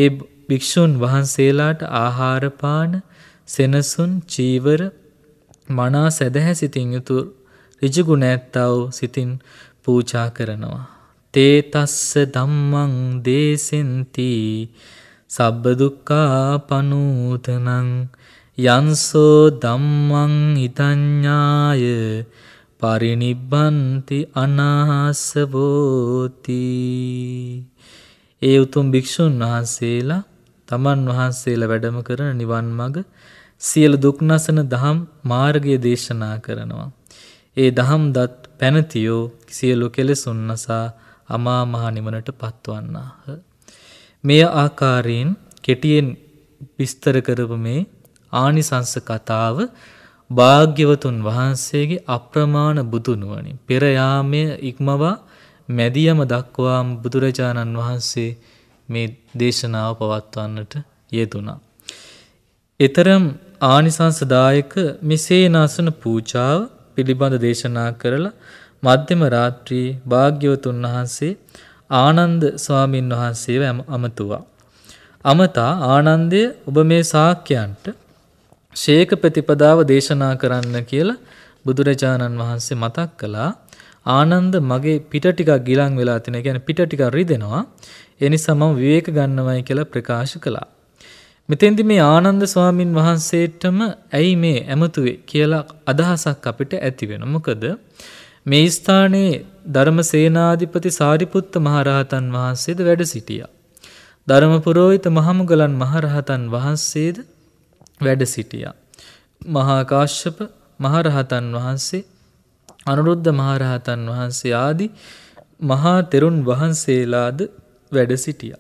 ඒ භික්ෂූන් වහන්සේලාට ආහාර පාන සෙනසුන් චීවර මනා සැදැහැ සිතින් යුතු ඍජු ගුණ ඇත්තව සිතින් පූජා කරනවා තේ තස්ස ධම්මං දේසෙන්ති සබ්බ දුක්ඛා පනූතනං යන්සෝ ධම්මං හිතඤ්ඤාය පරිනිබ්බන්ති අනාහස්සබෝති ඒ උතුම් භික්‍ෂූන් වහන්සේලා තමන් වහන්සේලා වැඩම කරන නිවන් මග සියල දුක්නසන දහම් මාර්ගය දේශනා කරනවා. ඒ දහම් දත් පැනතියෝ සියලු කෙලෙසුන්නසා අමා මහනිමනට පත්වන්නාහ. මෙය ආකාරයෙන් කෙටියෙන් විස්තර කරපු මේ ආනිසංස කතාව භාග්‍යවතුන් වහන්සේගේ අප්‍රමාණ බුදුනුවනින් පෙරයාමය ඉක්මවා මැදියම දක්වාම් බුදුරජාණන් වහන්සේ මේ දේශනාව පවත්වන්නට යෙදුණා. එතරම් ආනිසංසදායක මෙසේනාසන පූජාව පිළිබඳ දේශනා කරලා මධ්‍යම රාත්‍රී භාග්‍යවතුන් වහන්සේ ආනන්ද ස්වාමීන් වහන්සේව අමතුවා. අමතා ආනන්දය ඔබ මේ සාක්‍යයන්ට ශේක ප්‍රතිපදාව දේශනා කරන්න කියලා බුදුරජාණන් වහන්සේ මතක් කළා ආනන්ද මගේ පිට ටිකක් ගිලන් වෙලා තියෙනවා කියන්නේ පිට ටිකක් රිදෙනවා ඒ නිසා මම විවේක ගන්නවයි කියලා ප්‍රකාශ කළා මෙතෙන්දි මේ ආනන්ද ස්වාමින් වහන්සේටම ඇයි මේ ඇමතුවේ කියලා අදහසක් අපිට ඇති වෙනවා මොකද මේ ස්ථානයේ ධර්මසේනාධිපති සාරිපුත්ත මහරහතන් වහන්සේද වැඩ සිටියා ධර්ම පුරෝහිත මහමුගලන් මහරහතන් වහන්සේද වැඩ සිටියා. මහාකාශ්‍යප මහරහතන් වහන්සේ අනුරුද්ධ මහරහතන් වහන්සේ ආදි මහා තෙරුන් වහන්සේලාද වැඩ සිටිය.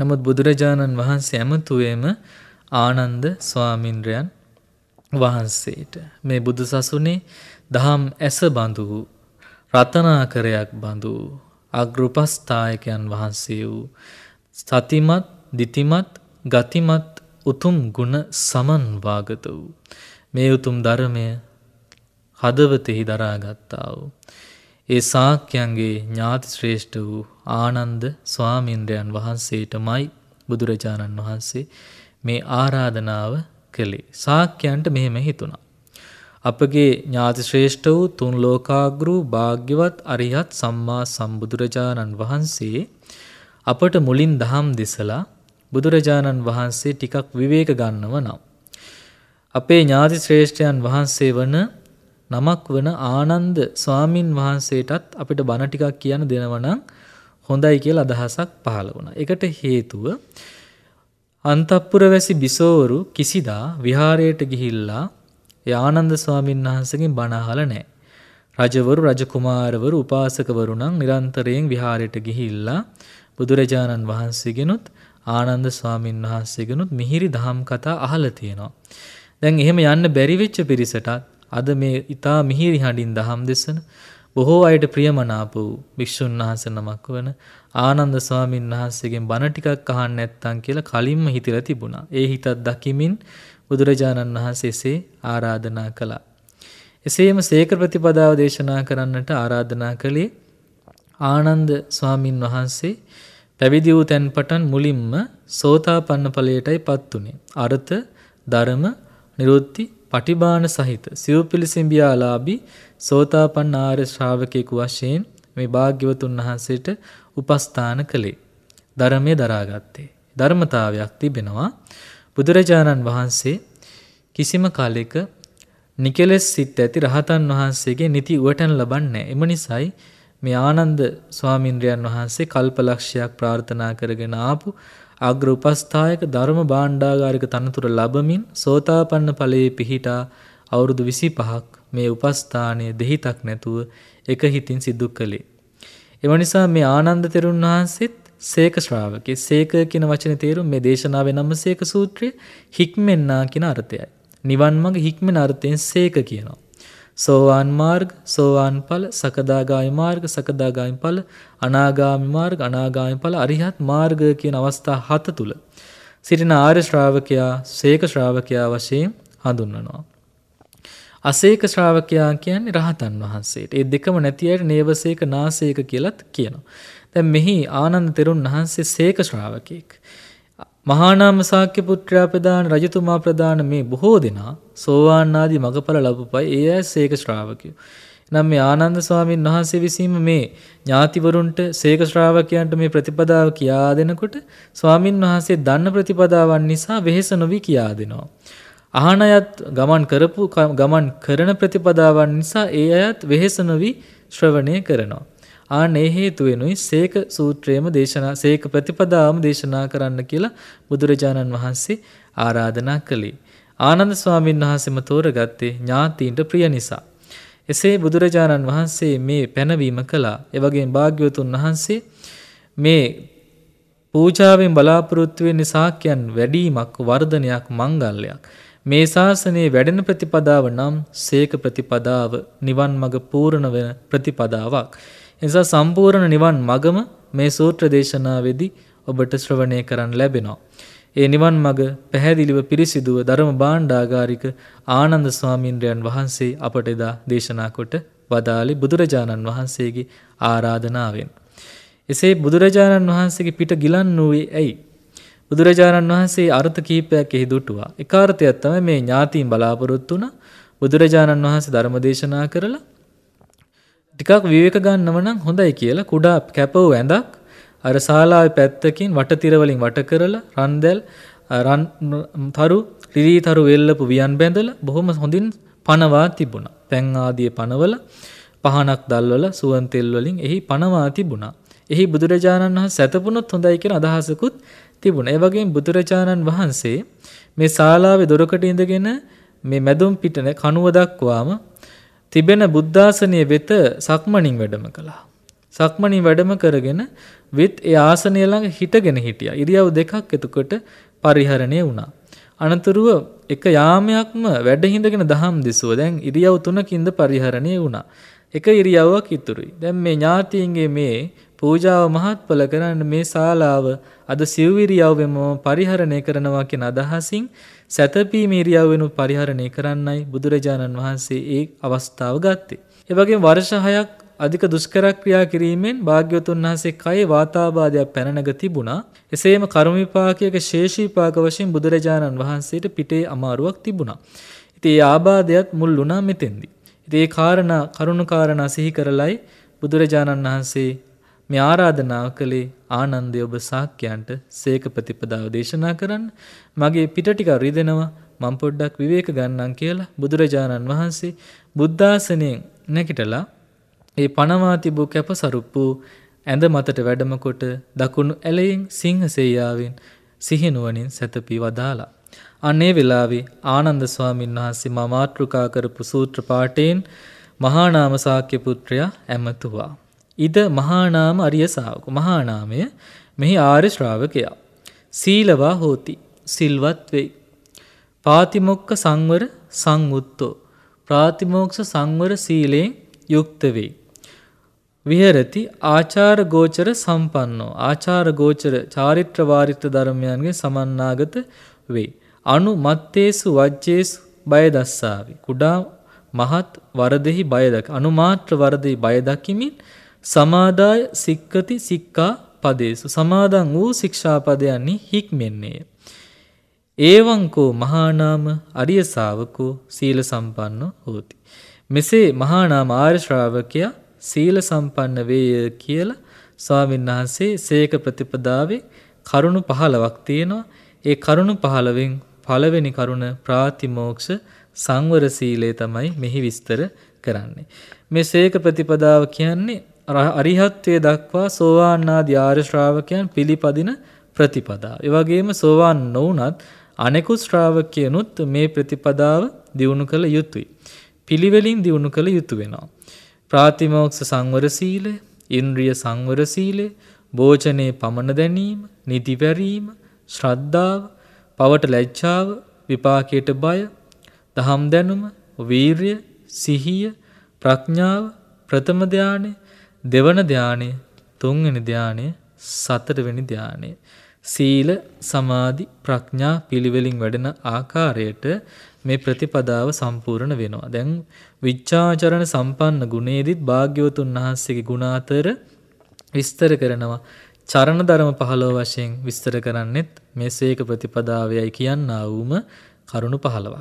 නමුත් බුදුරජාණන් වහන්සේ ඇමතුවේම ආනන්ද ස්වාමින්ද්‍රයන් වහන්සේට මේ බුදු සසුනේ දහම් ඇස බඳු වූ රතනාකරයක් බඳු වූ අග්‍රපස්ථායකයන් වහන්සේ වූ සතිමත් දිතිමත් ගතිමත් උතුම් ගුණ සමන්වාගත වූ. මේ උතුම් ධර්මය හදවතෙහි දරාගත්තා වූ. ඒ සාක්‍යයන්ගේ ඥාති ශ්‍රේෂ්ඨ වූ ආනන්ද ස්වාමින්ද්‍රයන් වහන්සේට මයි බුදුරජාණන් වහන්සේ මේ ආරාධනාව කළේ. සාක්‍යයන්ට මෙහෙම හිතුණා. අපගේ ඥාති ශ්‍රේෂ්ඨ වූ තුන් ලෝකාග්‍රූ භාග්‍යවත් අරිහත් සම්මා සම්බුදුරජාණන් වහන්සේ අපට මුලින් දහම් දෙසලා බුදුරජාණන් වහන්සේ ටිකක් විවේක ගන්නව නම් අපේ ඥාති ශ්‍රේෂ්ඨයන් වහන්සේ වන නමක් වන ආනන්ද ස්වාමින් වහන්සේටත් අපිට බණ ටිකක් කියන්න දෙනවනම් හොඳයි කියලා අදහසක් පහළ වුණා. ඒකට හේතුව අන්තප්පුර වැසි බිසෝවරු කිසිදා විහාරයට ගිහිල්ලා ඒ ආනන්ද ස්වාමින් වහන්සේගෙන් බණ අහලා නැහැ. රජවරු රජකුමාරවරු උපාසකවරු නම් නිරන්තරයෙන් විහාරයට ගිහිල්ලා බුදුරජාණන් වහන්සේගෙනුත් ආනන්ද ස්වාමීන් වහන්සේගෙනුත් මිහිරි දහම් කතා අහලා තියෙනවා. දැන් එහෙම යන්න බැරි වෙච්ච පිරිසටත් අද මේ ඊතා මිහිරි හඬින් දහම් දෙසන බොහෝ අයට ප්‍රියමනාප වූ භික්ෂුන් වහන්සේ නමක් වන ආනන්ද ස්වාමීන් වහන්සේගෙන් බණ ටිකක් අහන්න නැත්තම් කියලා කලින්ම හිතලා තිබුණා. ඒ හිතත් දකිමින් බුදුරජාණන් වහන්සේසේ ආරාධනා කළා. එසේම සේක ප්‍රතිපදාව දේශනා කරන්නට ආරාධනා කළේ ආනන්ද ස්වාමින් වහන්සේ පැවිදි වූ තැන් පටන් මුලින්ම සෝතාපන්න ඵලයටයි පත් උනේ. අර්ථ, ධර්ම, නිරුත්ති, පටිභාන සහිත සිව්පිලිසිඹියාලාභී සෝතාපන්න ආර්ය ශ්‍රාවකයෙකු වශයෙන් මේ භාග්‍යවතුන් වහන්සේට උපස්ථාන කළේ. ධර්මයේ දරාගත්තේ. ධර්මතාවයක් තිබෙනවා. බුදුරජාණන් වහන්සේ කිසිම කාලයක නිකලස් සිත් ඇති රහතන් වහන්සේගේ නිති උවටන් ලබන්නේ. එම නිසායි මේ ආනන්ද ස්වාමින්ද්‍රයන් වහන්සේ කල්පලක්ෂයක් ප්‍රාර්ථනා කරගෙන ආපු අග්‍ර උපස්ථායක ධර්ම භාණ්ඩාගාරික තනතුර ලැබමින් සෝතාපන්න ඵලයේ පිහිටා අවුරුදු 25ක් මේ උපස්ථානයේ දෙහිතක් නැතුව එක හිතින් සිදු කළේ. එම නිසා මේ ආනන්ද තෙරුන් වහන්සේත් සේක ශ්‍රාවකේ සේක කියන වචනේ තේරුම මේ දේශනාවේ නම සේක සූත්‍රය හික්මෙන්නා කියන අර්ථයයි. නිවන් මඟ හික්මෙන අර්ථයෙන් සේක කියනවා. සෝවාන් මාර්ග සෝවාන් ඵල සකදාගාමි මාර්ග සකදාගාමි ඵල අනාගාමි මාර්ග අනාගාමි ඵල අරිහත් මාර්ග කියන අවස්ථා හත තුල සිටින ආර්ය ශ්‍රාවකයා සේක ශ්‍රාවකයා වශයෙන් හඳුන්වනවා. අසේක ශ්‍රාවකයා කියන්නේ රහතන් වහන්සේට. ඒ දෙකම නැති අයට නේවසේක නාසේක කියලත් කියනවා. දැන් මෙහි ආනන්ද තෙරුන් වහන්සේ සේක ශ්‍රාවකෙක්. මහානාම ශාක්‍ය පුත්‍රයා ප්‍රදාන රජතුමා ප්‍රදාන මේ බොහෝ දෙනා සෝවාන් ආදී මගඵල ලැබුපයි ඒ අය සීක ශ්‍රාවකයෝ. නම් මේ ආනන්ද ස්වාමීන් වහන්සේ විසීම මේ ඥාතිවරුන්ට සීක ශ්‍රාවකයන්ට මේ ප්‍රතිපදාව කියා දෙනකොට ස්වාමින් වහන්සේ දන්න ප්‍රතිපදාවන් නිසා වෙහෙස නොවි කියා දෙනවා. අහන අයත් ගමන් කරපු ගමන් කරන ප්‍රතිපදාවන් නිසා ඒ අයත් වෙහෙස නොවි ශ්‍රවණය කරනවා. ආන ඒ හේතු වෙනුයි සීක සූත්‍රයේම දේශනා සීක ප්‍රතිපදාවම දේශනා කරන්න කියලා බුදුරජාණන් වහන්සේ ආරාධනා කළේ. ආනන්ද ස්වාමීන් වහන්සේම තෝරගත්තේ ඥාතීන්ට ප්‍රිය නිසා. එසේ බුදුරජාණන් වහන්සේ මේ පැනවීම කළා. එවගේම භාග්‍යවතුන් වහන්සේ මේ පූජාවෙන් බලාපොරොත්තු වෙන්නේ සාක්‍යයන් වැඩිමක් වර්ධනයක් මංගල්‍යයක්. මේ ශාසනයේ වැඩෙන ප්‍රතිපදාව නම් සේක ප්‍රතිපදාව නිවන් මඟ පූර්ණ වෙන ප්‍රතිපදාවක්. එනිසා සම්පූර්ණ නිවන් මගම මේ සූත්‍ර දේශනාවේදී ඔබට ශ්‍රවණය කරන්න ලැබෙනවා. ඒ නිවන් මඟ පැහැදිලිව පිරිසිදුව ධර්ම භාණ්ඩාගාරික ආනන්ද ස්වාමීන්ද්‍රයන් වහන්සේ අපට එදා දේශනා කොට වදාළේ බුදුරජාණන් වහන්සේගේ ආරාධනාවෙන්. එසේ බුදුරජාණන් වහන්සේගේ පිට ගිලන් වූයේ ඇයි? බුදුරජාණන් වහන්සේ අර්ථ කීපයක් එහි දුටුවා. එක අර්ථයක් තමයි මේ ඥාතීන් බලාපොරොත්තු වුණ බුදුරජාණන් වහන්සේ ධර්ම දේශනා කරලා ටිකක් විවේක ගන්නව නම් හොඳයි කියලා කුඩා කැපව ඇඳක් අර ශාලාවේ පැත්තකින් වටතිර වලින් වට කරලා රන්දැල් රන් තරු රිදී තරු වෙල්ලපු වියන් බැඳලා බොහොම හොඳින් පනවා තිබුණා. පැන් ආදී පනවල පහනක් දැල්වල සුවන් තෙල් වලින් එහි පනවා තිබුණා. එහි බුදුරජාණන් වහන්සේ සැතපුණොත් හොඳයි කියන අදහසකුත් තිබුණා. ඒ වගේම බුදුරජාණන් වහන්සේ මේ ශාලාවේ දොරකට ඉඳගෙන මේ මැදුම් පිටන කණුව දක්වාම තිබෙන බුද්ධාසනය වෙත සක්මණින් වැඩම කළා. සක්මණින් වැඩම කරගෙන විත් ඒ ආසනය ළඟ හිටගෙන හිටියා. ඉරියව් දෙකක් එතකොට පරිහරණය වුණා. අනතුරුව එක යාමයක්ම වැඩ හිඳගෙන දහම් දිසුව. දැන් ඉරියව් තුනකින්ද පරිහරණය වුණා. එක ඉරියව්වක් ඉතුරුයි. දැන් මේ ඥාතීන්ගේ මේ පූජාව මහත්ඵල කරන්න මේ ශාලාව අද සිව් ඉරියව්වෙම පරිහරණය කරනවා කියන අදහසින් සැතපීම ඉරියව් වෙනු පරිහරණය කරන්නයි බුදුරජාණන් වහන්සේ ඒ අවස්ථාව ගත්තේ. ඒ වගේම වර්ෂ 6ක් අධික දුෂ්කර ක්‍රියා කිරීමෙන් භාග්‍යවතුන් වහන්සේ කයේ වාතාබාධයක් පැනනග තිබුණා. එසේම කර්ම විපාකයක ශේෂී විපාක වශයෙන් බුදුරජාණන් වහන්සේට පිටේ අමාරුවක් තිබුණා. ඉතින් ඒ ආබාධයත් මුල් වුණා මෙතෙන්දී. ඉතින් ඒ කාරණා කරුණු කාරණා සිහි කරලයි බුදුරජාණන් වහන්සේ මේ ආරාධනාව කළේ ආනන්දය ඔබ සාක්‍යයන්ට සේක ප්‍රතිපදාව දේශනා කරන්න. මගේ පිට ටික රිදෙනවා මම පොඩ්ඩක් විවේක ගන්නම් කියලා බුදුරජාණන් වහන්සේ බුද්ධාසනයෙන් නැගිටලා ඒ පනවා තිබූ කැපසරුප්පු ඇඳ මතට වැඩමකොට දකුණු ඇලයෙන් සිංහසේයාවෙන් සිහිනුවනින් සැතපී වදාලා. අනේ වෙලාවේ ආනන්ද ස්වාමීන් වහන්සේ මමාතෘකා කරපු සූත්‍ර පාඨයෙන් මහානාම ශාක්‍ය පුත්‍රයා ඇමතුවා. ඉද මහානාම අරිය ශාවක. මහානාමය මෙහි ආර්ය ශ්‍රාවකයා. සීලවා හෝති. සිල්වත් වෙයි. පාතිමොක්ක සංවර සංවුත්තෝ. ප්‍රාතිමෝක්ෂ සංවර සීලයෙන් යුක්ත වෙයි. විහරති ආචාර ගෝචර සම්පන්නෝ ආචාර ගෝචර චාරිත්‍ර වාරිත්‍ර ධර්මයන්ගේ සමන්නාගත වේ අනු මත්තේසු වජ්ජේසු බය දස්සාවි කුඩා මහත් වරදෙහි බය දක අනුමාත්‍ර වරදෙහි බය දකිමින් සමාදාය සික්කති සික්කා පදේසු සමාදන් වූ ශික්ෂාපදයන්හි හික්මෙන්නේ ඒවංකෝ මහානාම අරිය ශාවකෝ සීල සම්පන්න හෝති මෙසේ මහානාම ආර්ය ශ්‍රාවකයා සීල සම්පන්න වේය කියලා ස්වාමීන් වහන්සේ සේක ප්‍රතිපදාවේ කරුණු 15ක් තියෙනවා. ඒ කරුණු 15න් පළවෙනි කරුණ ප්‍රාතිමෝක්ෂ සංවර සීලය තමයි මෙහි විස්තර කරන්නේ. මේ සේක ප්‍රතිපදාව කියන්නේ අරිහත්ත්වයේ දක්වා සෝවාන් ආදී ආර්ය ශ්‍රාවකයන් පිළිපදින ප්‍රතිපදාව. ඒ වගේම සෝවාන් නොවුනත් අනෙකුත් ශ්‍රාවකයනුත් මේ ප්‍රතිපදාව දියුණු කළ යුතුයි. පිළිවෙලින් දියුණු කළ යුතු වෙනවා. ප්‍රාතිමෝක්ෂ සංවර සීලය, ඉන්ද්‍රිය සංවර සීලය, භෝජනේ පමන දැනීම, නිදිවැරීම, ශ්‍රද්ධාව, පවට ලැජ්ජාව, විපාකයට බය, දහම් දැනුම, වීරිය, සිහිය, ප්‍රඥාව, ප්‍රථම ධානය, දෙවන ධානය, තුන්වෙනි ධානය, සතරවෙනි ධානය සීල සමාධි ප්‍රඥා පිළිවෙලින් වැඩෙන ආකාරයට මේ ප්‍රතිපදාව සම්පූර්ණ වෙනවා. දැන් විචාචරණ සම්පන්න ගුණේදිත් භාග්‍යවතුන් වහන්සේගේ ගුණ අතර විස්තර කරනවා. චරණ ධර්ම 15 වශයෙන් විස්තර කරන්නෙත් මේසේක ප්‍රතිපදාවයයි කියනා වූම කරුණු 15ක්.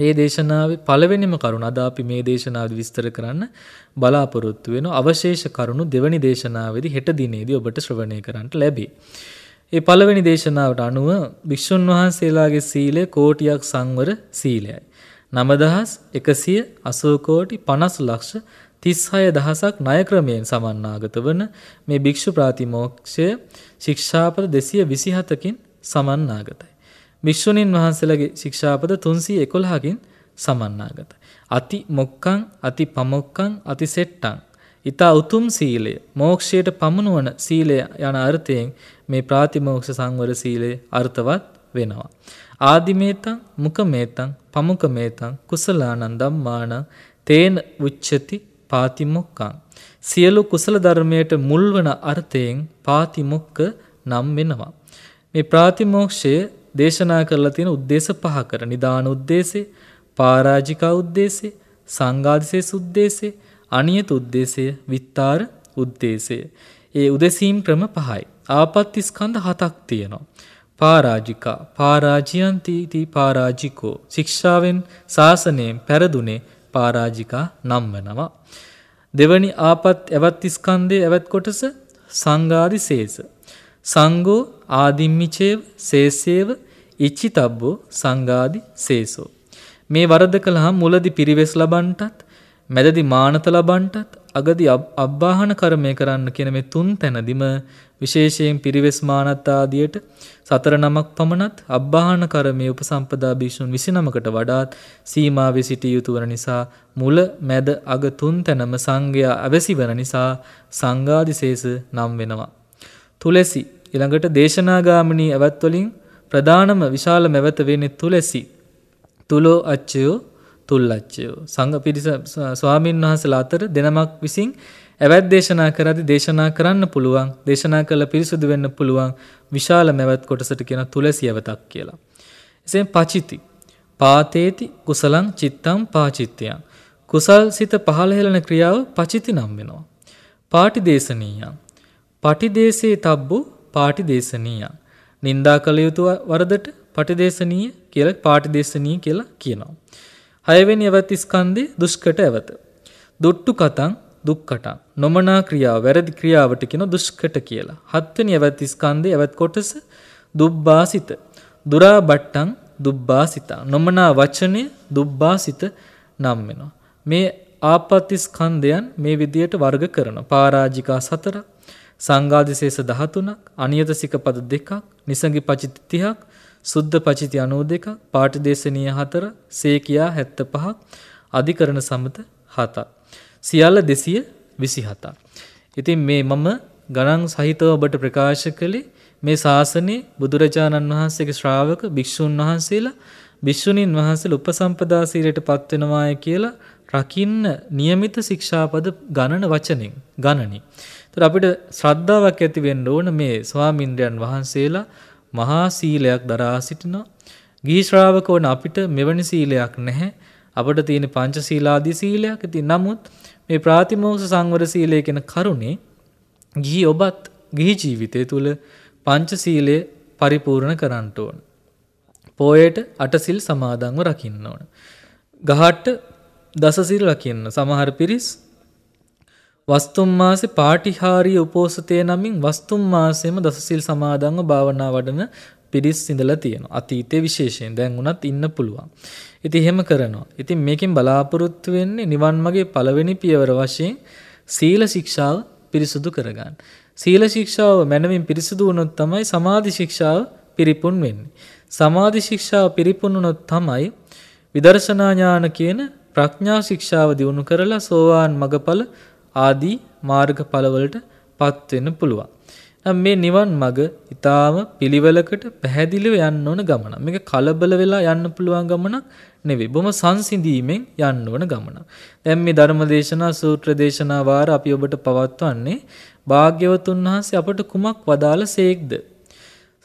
මේ දේශනාවේ පළවෙනිම කරුණ අද අපි මේ දේශනාවේ විස්තර කරන්න බලාපොරොත්තු වෙන අවශේෂ කරුණු දෙවැනි දේශනාවේදී හෙට දිනේදී ඔබට ශ්‍රවණය කරන්නට ලැබේ. ඒ පළවෙනි දේශනාවට අනුව භික්ෂුන් වහන්සේලාගේ සීලය කෝටියක් සංවර සීලයයි. නමදහස් එකසිය අසෝකෝටි පනස් ලක්ෂ තිස්හය දහසක් ණය ක්‍රමයෙන් සමන්නාගත වන මේ භික්ෂු ප්‍රාතිමෝක්ෂය ශික්ෂාපද දෙසිය විසිහතකින් සමන්නාගතයි. භික්‍ෂුණීන් වහන්සේලගේ ශික්ෂාපද තුන්සී එකොළහකින් සමන්නාගත. අති මොක්කං අති පමොක්කං අති සෙට්ටං ඊතා උතුම් සීලය මෝක්ෂයට පමුණුවන සීලය යන අර්ථයෙන් මේ ප්‍රාතිමෝක්ෂ සංවර සීලය අර්ථවත් වෙනවා. ආදිමේතං මුකමේතං පමුකමේතං කුසලානන් ධම්මාන තේන උච්චති පාතිමොක්කං සියලු කුසල ධර්මයට මුල්වන අර්ථයෙන් පාතිමොක්ක නම් වෙනවා. මේ ප්‍රාතිමෝක්ෂය දේශනා කරලා තියෙන උද්දේශ පහකර නිදාන උද්දේශේ, පරාජිකා උද්දේශේ, සංඝාදිසේස උද්දේශේ අනියත උද්දේශය විත්තාර උද්දේශය. ඒ උදෙසීම් ක්‍රම පහයි. ආපත්තිස්කන්ධ හතක් තියෙනවා. පාරාජිකා පාරාජියන්තීති පාරාජිකෝ ශික්ෂාවෙන් ශාසනයෙන් පැරදුනේ පාරාජිකා නම්වනවා. දෙවනි ආපත් ඇවත් ස්කන්දය ඇවත් කොටස සංගාරි සේස. සංගෝ ආදිම්මිචේව සේසේව ඉච්චි තබ්බෝ සංගාධි සේසෝ. මේ වරද කළ හා මුලදි පිරිවෙස් ලබන්ටත් මැදදි මානත ලබන්ටත් අගදි අබ්බාහන කර්මය කරන්න කියන මේ තුන් තැනදිම විශේෂයෙන් පිරිවෙස් මානත් ආදියට සතර නමක් පමණත් අබ්බාහන කර්මයේ උපසම්පදා භික්ෂුන් 29කට වඩාත් සීමාවේ සිටිය යුතු වන නිසා මුල මැද අග තුන් තැනම සංඝයා අවැසි වන නිසා සංඝාදිශේෂ නම් වෙනවා. තුලසි ඊළඟට දේශනාගාමිනී ඇවත්වලින් ප්‍රධානම විශාල මැවත වෙන්නේ තුලසි. තුලෝ අච්චයෝ තුල්ලච්චයෝ. සංඝ පිරිස ස්වාමීන් වහන්සේලා අතර දෙනමක් විසින් ඇවැත් දේශනා කරද්දී දේශනා කරන්න පුළුවන්, දේශනා කළ පිරිසුදු වෙන්න පුළුවන් විශාල මැවැත් කොටසට කියන තුලසි ඇවතක් කියලා. එසේම පචිති පාතේති කුසලං චිත්තං පාචිත්‍යං කුසල් සිත පහළ හෙළන ක්‍රියාව පචිති නම් වෙනවා. පාටිදේශනීයං පටිදේශේ තබ්බු පාටිදේශනීයං නින්දා කළ යුතු වරදට පටිදේශනීය කියලා පාටිදේශනීය කියලා කියනවා. හයවෙනි ඇවත ස්කන්ධේ දුෂ්කට ඇවත. දොට්ටු කතං දුක්කටං නොමනා ක්‍රියාව වැරදි ක්‍රියාවට කියන දුෂ්කට කියලා. හත්වෙනි ඇවත ස්කන්ධේ ඇවත් කොටස දුබ්බාසිත. දුරා බට්ටං දුබ්බාසිතා. නොමනා වචනය දුබ්බාසිත නම් වෙනවා. මේ ආපත්ති ස්කන්ධයන් මේ විදියට වර්ග කරන පාරාජිකා සතර සංගාධිශේෂ 13ක් අනියත සිකපද දෙකක් නිසඟි පචිත 30ක් සුද්ධ පචිති 92ක් පාටිදේශනීය 4 සේකියා 75ක් අධිකරණ සමත 7ක් සියල්ල 227ක් ඉතින් මේ මම ගණන් සහිතව ඔබට ප්‍රකාශ කළේ මේ ශාසනයේ බුදුරජාණන් වහන්සේගේ ශ්‍රාවක භික්ෂුන් වහන්සේලා භික්ෂුණීන් වහන්සේලා උපසම්පදා සීලයට පත් වෙනවාය කියලා රකින්න નિયમિત ශික්ෂාපද ගණන වචනෙන් ගණනි. ඒතර අපිට ශ්‍රද්ධාවක් ඇති වෙන්න ඕන මේ ස්වාමින්ද්‍රයන් වහන්සේලා මහා සීලයක් දරා සිටිනවා. ගිහි ශ්‍රාවක වන අපිට මෙවැනි සීලයක් නැහැ. අපට තියෙන පංචශීලාදී සීලයක්. ඉතින් නමුත් මේ ප්‍රාතිමෝක්ෂ සංවර සීලය කියන කරුණේ ගිහි ඔබත් ගිහි ජීවිතය තුළ පංචශීලය පරිපූර්ණ කරන්න ඕන. පෝයට අටසිල් සමාදන්ව රකින්න ඕන. ගහට්ට දසසිල් රකින්න. සමහර පිරිස් වස්තුම් මාසේ පාටිහාරී උපෝසතය නමින් වස්තුම් මාසෙම දසසිල් සමාදන්ව භාවනා වඩන පිරිස් ඉඳලා තියෙනවා. අතීතයේ විශේෂයෙන් දැන් උනත් ඉන්න පුළුවන්. ඉතින් එහෙම කරනවා. ඉතින් මේකෙන් බලාපොරොත්තු වෙන්නේ නිවන් මාගේ පළවෙනි පියවර වශයෙන් සීල ශික්ෂාව පිරිසුදු කරගන්න. සීල ශික්ෂාව මනමින් පිරිසුදු වුණොත් තමයි සමාධි ශික්ෂාව පිරිපුන් වෙන්නේ. සමාධි ශික්ෂාව පිරිපුන් වුණොත් තමයි විදර්ශනා ඥාන කියන ප්‍රඥා ශික්ෂාව දිනු කරලා සෝවාන් මගඵල ආදී මාර්ගඵලවලට පත් වෙන්න පුළුවන්. නම් මේ නිවන් මඟ ඊටාම පිළිවෙලකට පැහැදිලිව යන්න ඕන ගමන. මේක කලබල වෙලා යන්න පුළුවන් ගමනක් නෙවෙයි. බොහොම සංසිඳීමෙන් යන්න ඕන ගමනක්. දැන් මේ ධර්මදේශනා සූත්‍ර දේශනා වාර අපි ඔබට පවත්වන්නේ භාග්‍යවතුන් වහන්සේ අපට කුමක් වදාළසේක්ද?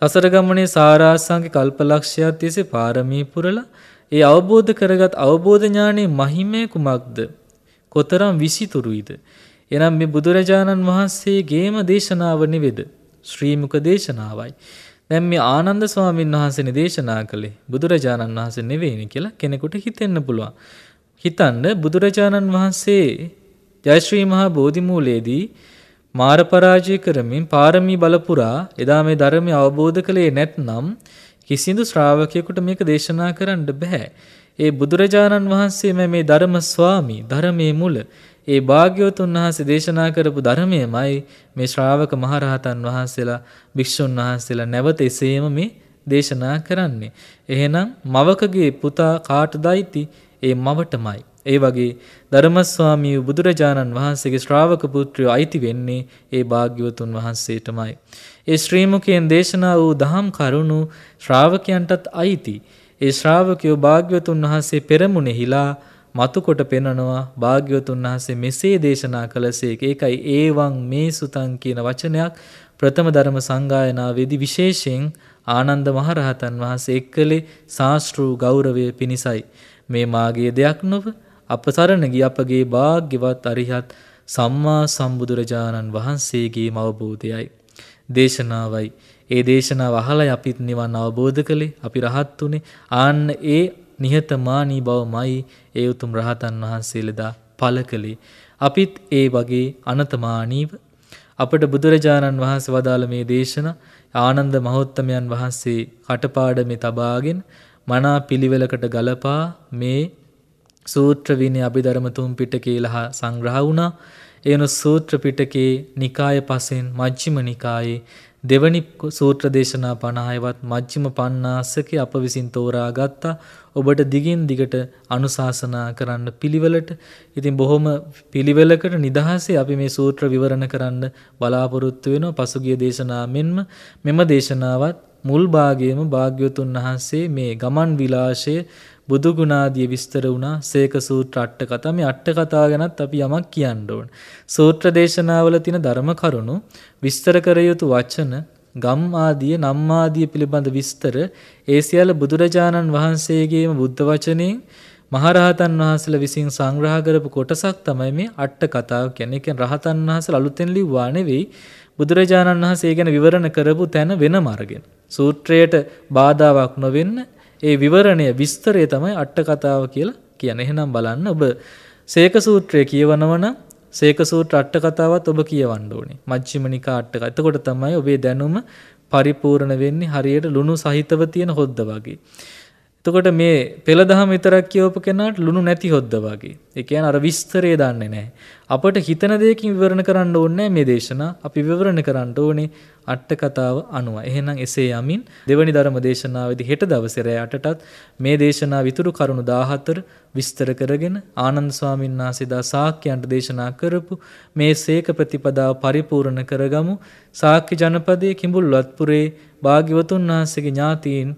සසර ගමනේ සාරාංශාංග කල්පලක්ෂයක් තිස්සේ පාරමී පුරලා ඒ අවබෝධ කරගත් අවබෝධ ඥානයේ මහිමය කුමක්ද? කොතරම් විසිතුරුයිද. එනම් මේ බුදුරජාණන් වහන්සේගේම දේශනාව නෙවෙද. ශ්‍රීමුක දේශනාවයි. දැන් මේ ආනන්ද ස්වාමීන් වහන්සේ දේශනා කළේ බුදුරජාණන් වහන්සේ නෙවෙයිනි කියලා කෙනෙකුට හිතෙන්න පුළුවන්. හිතන්න බුදුරජාණන් වහන්සේ ජයශ්‍රී මහා බෝධිමූලයේදී මාර පරාජය කරමින් පාරමී බලපුරා එදා මේ ධර්මය අවබෝධ කළේ නැත්නම් කිසිදු ශ්‍රාවකයෙකුට මේක දේශනා කරන්න බෑ. ඒ බුදුරජාණන් වහන්සේම මේ ධර්ම ස්වාමී ධර්මයේ මුල ඒ භාග්‍යවතුන් වහන්සේ දේශනා කරපු ධර්මයමයි මේ ශ්‍රාවක මහරහතන් වහන්සේලා භික්ෂුන් වහන්සේලා නැවත එසේම මේ දේශනා කරන්නේ. එහෙනම් මවකගේ පුතා කාටදයිති ඒ මවටමයි. ඒ වගේ ධර්මස්වාමී බුදුරජාණන් වහන්සේගේ ශ්‍රාවක පුත්‍රයෝ අයිති වෙන්නේ ඒ භාග්‍යවතුන් වහන්සේටමයි. ඒ ශ්‍රීමුකයෙන් දේශනා වූ දහම් කරුණු ශ්‍රාවකයන්ටත් අයිති. ඒ ශ්‍රාවකයෝ භාග්‍යවතුන් වහන්සේ පෙරමුණෙහිලා මතුකොට පෙනනවා භාග්‍යවතුන් වහන්සේ මෙසේ දේශනා කළසේක. ඒකයි ඒවං මේ සුතං කියන වචනයක් ප්‍රථම ධර්ම සංගායනාවේදී විශේෂයෙන් ආනන්ද මහරහතන් වහන්සේ එක්කලේ ශාස්ත්‍රූ ගෞරවය පිණිසයි. මේ මාගේ දෙයක් නොව අප සරණ ගිය අපගේ භාග්‍යවත් අරිහත් සම්මා සම්බුදුරජාණන් වහන්සේගේම අවබෝධයයි. දේශනාවයි ඒ දේශනාව අහලයි අපිත් නිවන් අවබෝධ කළේ අපි රහත් උනේ ආන්න ඒ නිහතමානී බවමයි ඒ උතුම් රහතන් වහන්සේලදා පළ කළේ අපිත් ඒ වගේ අනතමානීව අපට බුදුරජාණන් වහන්සේ වදාළ මේ දේශන ආනන්ද මහෝත්තමයන් වහන්සේ කටපාඩමේ තබාගෙන මනා පිළිවෙලකට ගලපා මේ සූත්‍ර විනය අභිධර්ම තුන් පිටකේ ලහා සංග්‍රහ වුණා. එනු සූත්‍ර පිටකේ නිකාය පසෙන් මජ්ක්‍ධිම නිකායේ දෙවනි සූත්‍ර දේශනා 50වත් මජ්ක්‍ධිම පඤ්ඤාසකේ අප විසින් තෝරා ගත්තා. ඔබට දිගින් දිගට අනුශාසනා කරන්න පිළිවෙලට. ඉතින් බොහොම පිළිවෙලකට නිදහසේ අපි මේ සූත්‍ර විවරණ කරන්න බලාපොරොත්තු වෙනවා. පසුගිය දේශනා මෙන්ම මෙම දේශනාවත් මුල් භාගයේම භාග්‍යවතුන් වහන්සේ මේ ගමන් විලාශයේ බුදු ගුණාදිය විස්තර වුණා සේක සූත්‍ර අට කතා මේ අට කතා ගැනත් අපි යමක් කියන්න ඕන. සූත්‍ර දේශනාවල තියෙන ධර්ම කරුණු විස්තර කර යුතු වචන ගම් ආදී නම් ආදී පිළිබඳ විස්තර ඒ සියල්ල බුදුරජාණන් වහන්සේගේම බුද්ධ වචනෙන් මහරහතන් වහන්සේලා විසින් සංග්‍රහ කරපු කොටසක් තමයි මේ අට කතාව කියන්නේ. ඒ කියන්නේ රහතන් වහන්සේලා අලුතෙන් ලිව්වා නෙවෙයි බුදුරජාණන් වහන්සේ ගැන විවරණ කරපු තැන වෙනම අරගෙන. සූත්‍රයට බාධාවක් නොවෙන්න ඒ විවරණය විස්තරය තමයි අට කතාව කියලා කියන. එහෙනම් බලන්න ඔබ සේක සූත්‍රය කියවනවනම් සේක සූත්‍ර අට කතාවත් ඔබ කියවන්න ඕනේ. මජ්ක්‍ධිම නිකා අට කතාව. එතකොට තමයි ඔබේ දැනුම පරිපූර්ණ වෙන්නේ හරියට ලුණු සහිතව තියෙන හොද්ද වගේ. එතකොට මේ පෙළදහම විතරක් කියවපු කෙනාට ලුණු නැති හොද්ද වගේ. ඒ කියන්නේ අර විස්තරය දන්නේ නැහැ. අපට හිතන දෙයකින් විවරණ කරන්න ඕනේ මේ දේශනා. අපි විවරණ කරන්න ඕනේ අට කතාව අනුව. එහෙනම් එසේ යමින් දෙවනි ධර්ම දේශනාවේදී හෙට දවසේ රැය 8ටත් මේ දේශනාව විතුරු කරුණු 14 විස්තර කරගෙන ආනන්ද ස්වාමීන් වහන්සේ දා සාක්‍යයන්ට දේශනා කරපු මේ සීක ප්‍රතිපදාව පරිපූර්ණ කරගමු. සාක්‍ය ජනපදයේ කිඹුල්වත්පුරේ භාග්‍යවතුන් වහන්සේගේ ඥාතීන්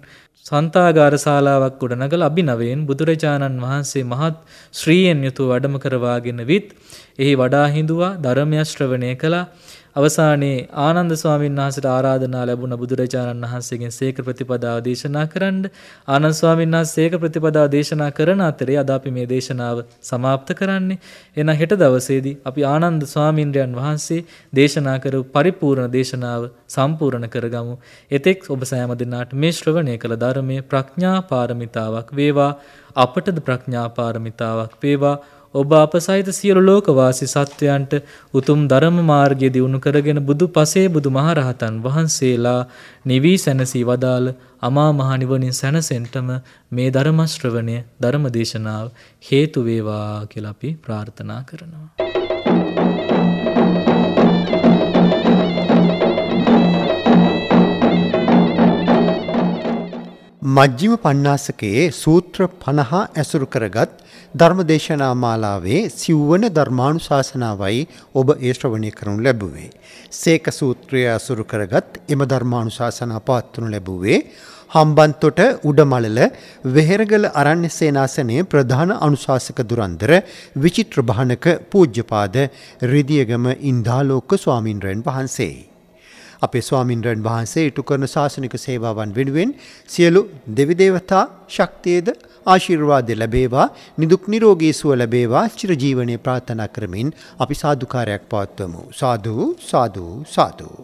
සන්තාගාර ශාලාවක් ගොඩනගලා අභිනවයෙන් බුදුරජාණන් වහන්සේ මහත් ශ්‍රීයෙන් යුතුව වැඩම කරවාගෙන විත් එහි වඩා හිඳුවා ධර්මය ශ්‍රවණය කළා අවසානයේ ආනන්ද ස්වාමීන් වහන්සේට ආරාධනා ලැබුණ බුදුරජාණන් වහන්සේගෙන් සීක ප්‍රතිපදාව දේශනා කරන්න ආනන්ද ස්වාමීන් වහන්සේ සීක ප්‍රතිපදාව දේශනා කරන අතරේ අද අපි මේ දේශනාව સમાપ્ત කරන්නේ එහෙනම් හෙට දවසේදී අපි ආනන්ද ස්වාමීන් වහන්සේ දේශනා කරපු පරිපූර්ණ දේශනාව සම්පූර්ණ කරගමු එතෙක් ඔබ සෑම දිනාට මේ ශ්‍රවණය කළ ධර්මයේ ප්‍රඥා පාරමිතාවක් වේවා අපටද ප්‍රඥා පාරමිතාවක් වේවා ඔබ අප සහිත සියලු ලෝකවාසී සත්වයන්ට උතුම් ධර්ම මාර්ගය දියුණු කරගෙන බුදු පසේ බුදු මහරහතන් වහන්සේලා නිවී සැනසී වදාළ අමා මහ නිවනින් සැනසෙන්නටම මේ ධර්ම ශ්‍රවණය ධර්ම දේශනාව හේතු වේවා කියලා අපි ප්‍රාර්ථනා කරනවා මජ්ජිම පණ්ණාසකයේ සූත්‍ර 50 ඇසුරු කරගත් ධර්මදේශනා මාලාවේ සිව්වන ධර්මානුශාසනාවයි ඔබ ඒ ශ්‍රවණය කරනු ලැබුවේ. සේක සූත්‍රය ඇසුරු කරගත් එම ධර්මානුශාසනා පවත්වනු ලැබුවේ හම්බන්තොට උඩමලල වෙහෙරගල අරණ්‍ය සේනාසනයේ ප්‍රධාන අනුශාසක දුරන්දර විචිත්‍ර භානක පූජ්‍යපාද රිදියගම ඉන්දාලෝක ස්වාමින්ද්‍රයන් වහන්සේයි. අපේ ස්වාමින්ද්‍රන් වහන්සේ ඉටු කරන ශාසනික සේවාවන් වෙනුවෙන් සියලු දෙවිදේවතා ශක්තියේද ආශිර්වාද ලැබේවා නිදුක් නිරෝගී සුව ලැබේවා චිරජීවනයේ ප්‍රාර්ථනා කරමින් අපි සාදුකාරයක් පවත්වමු සාදු සාදු සාදු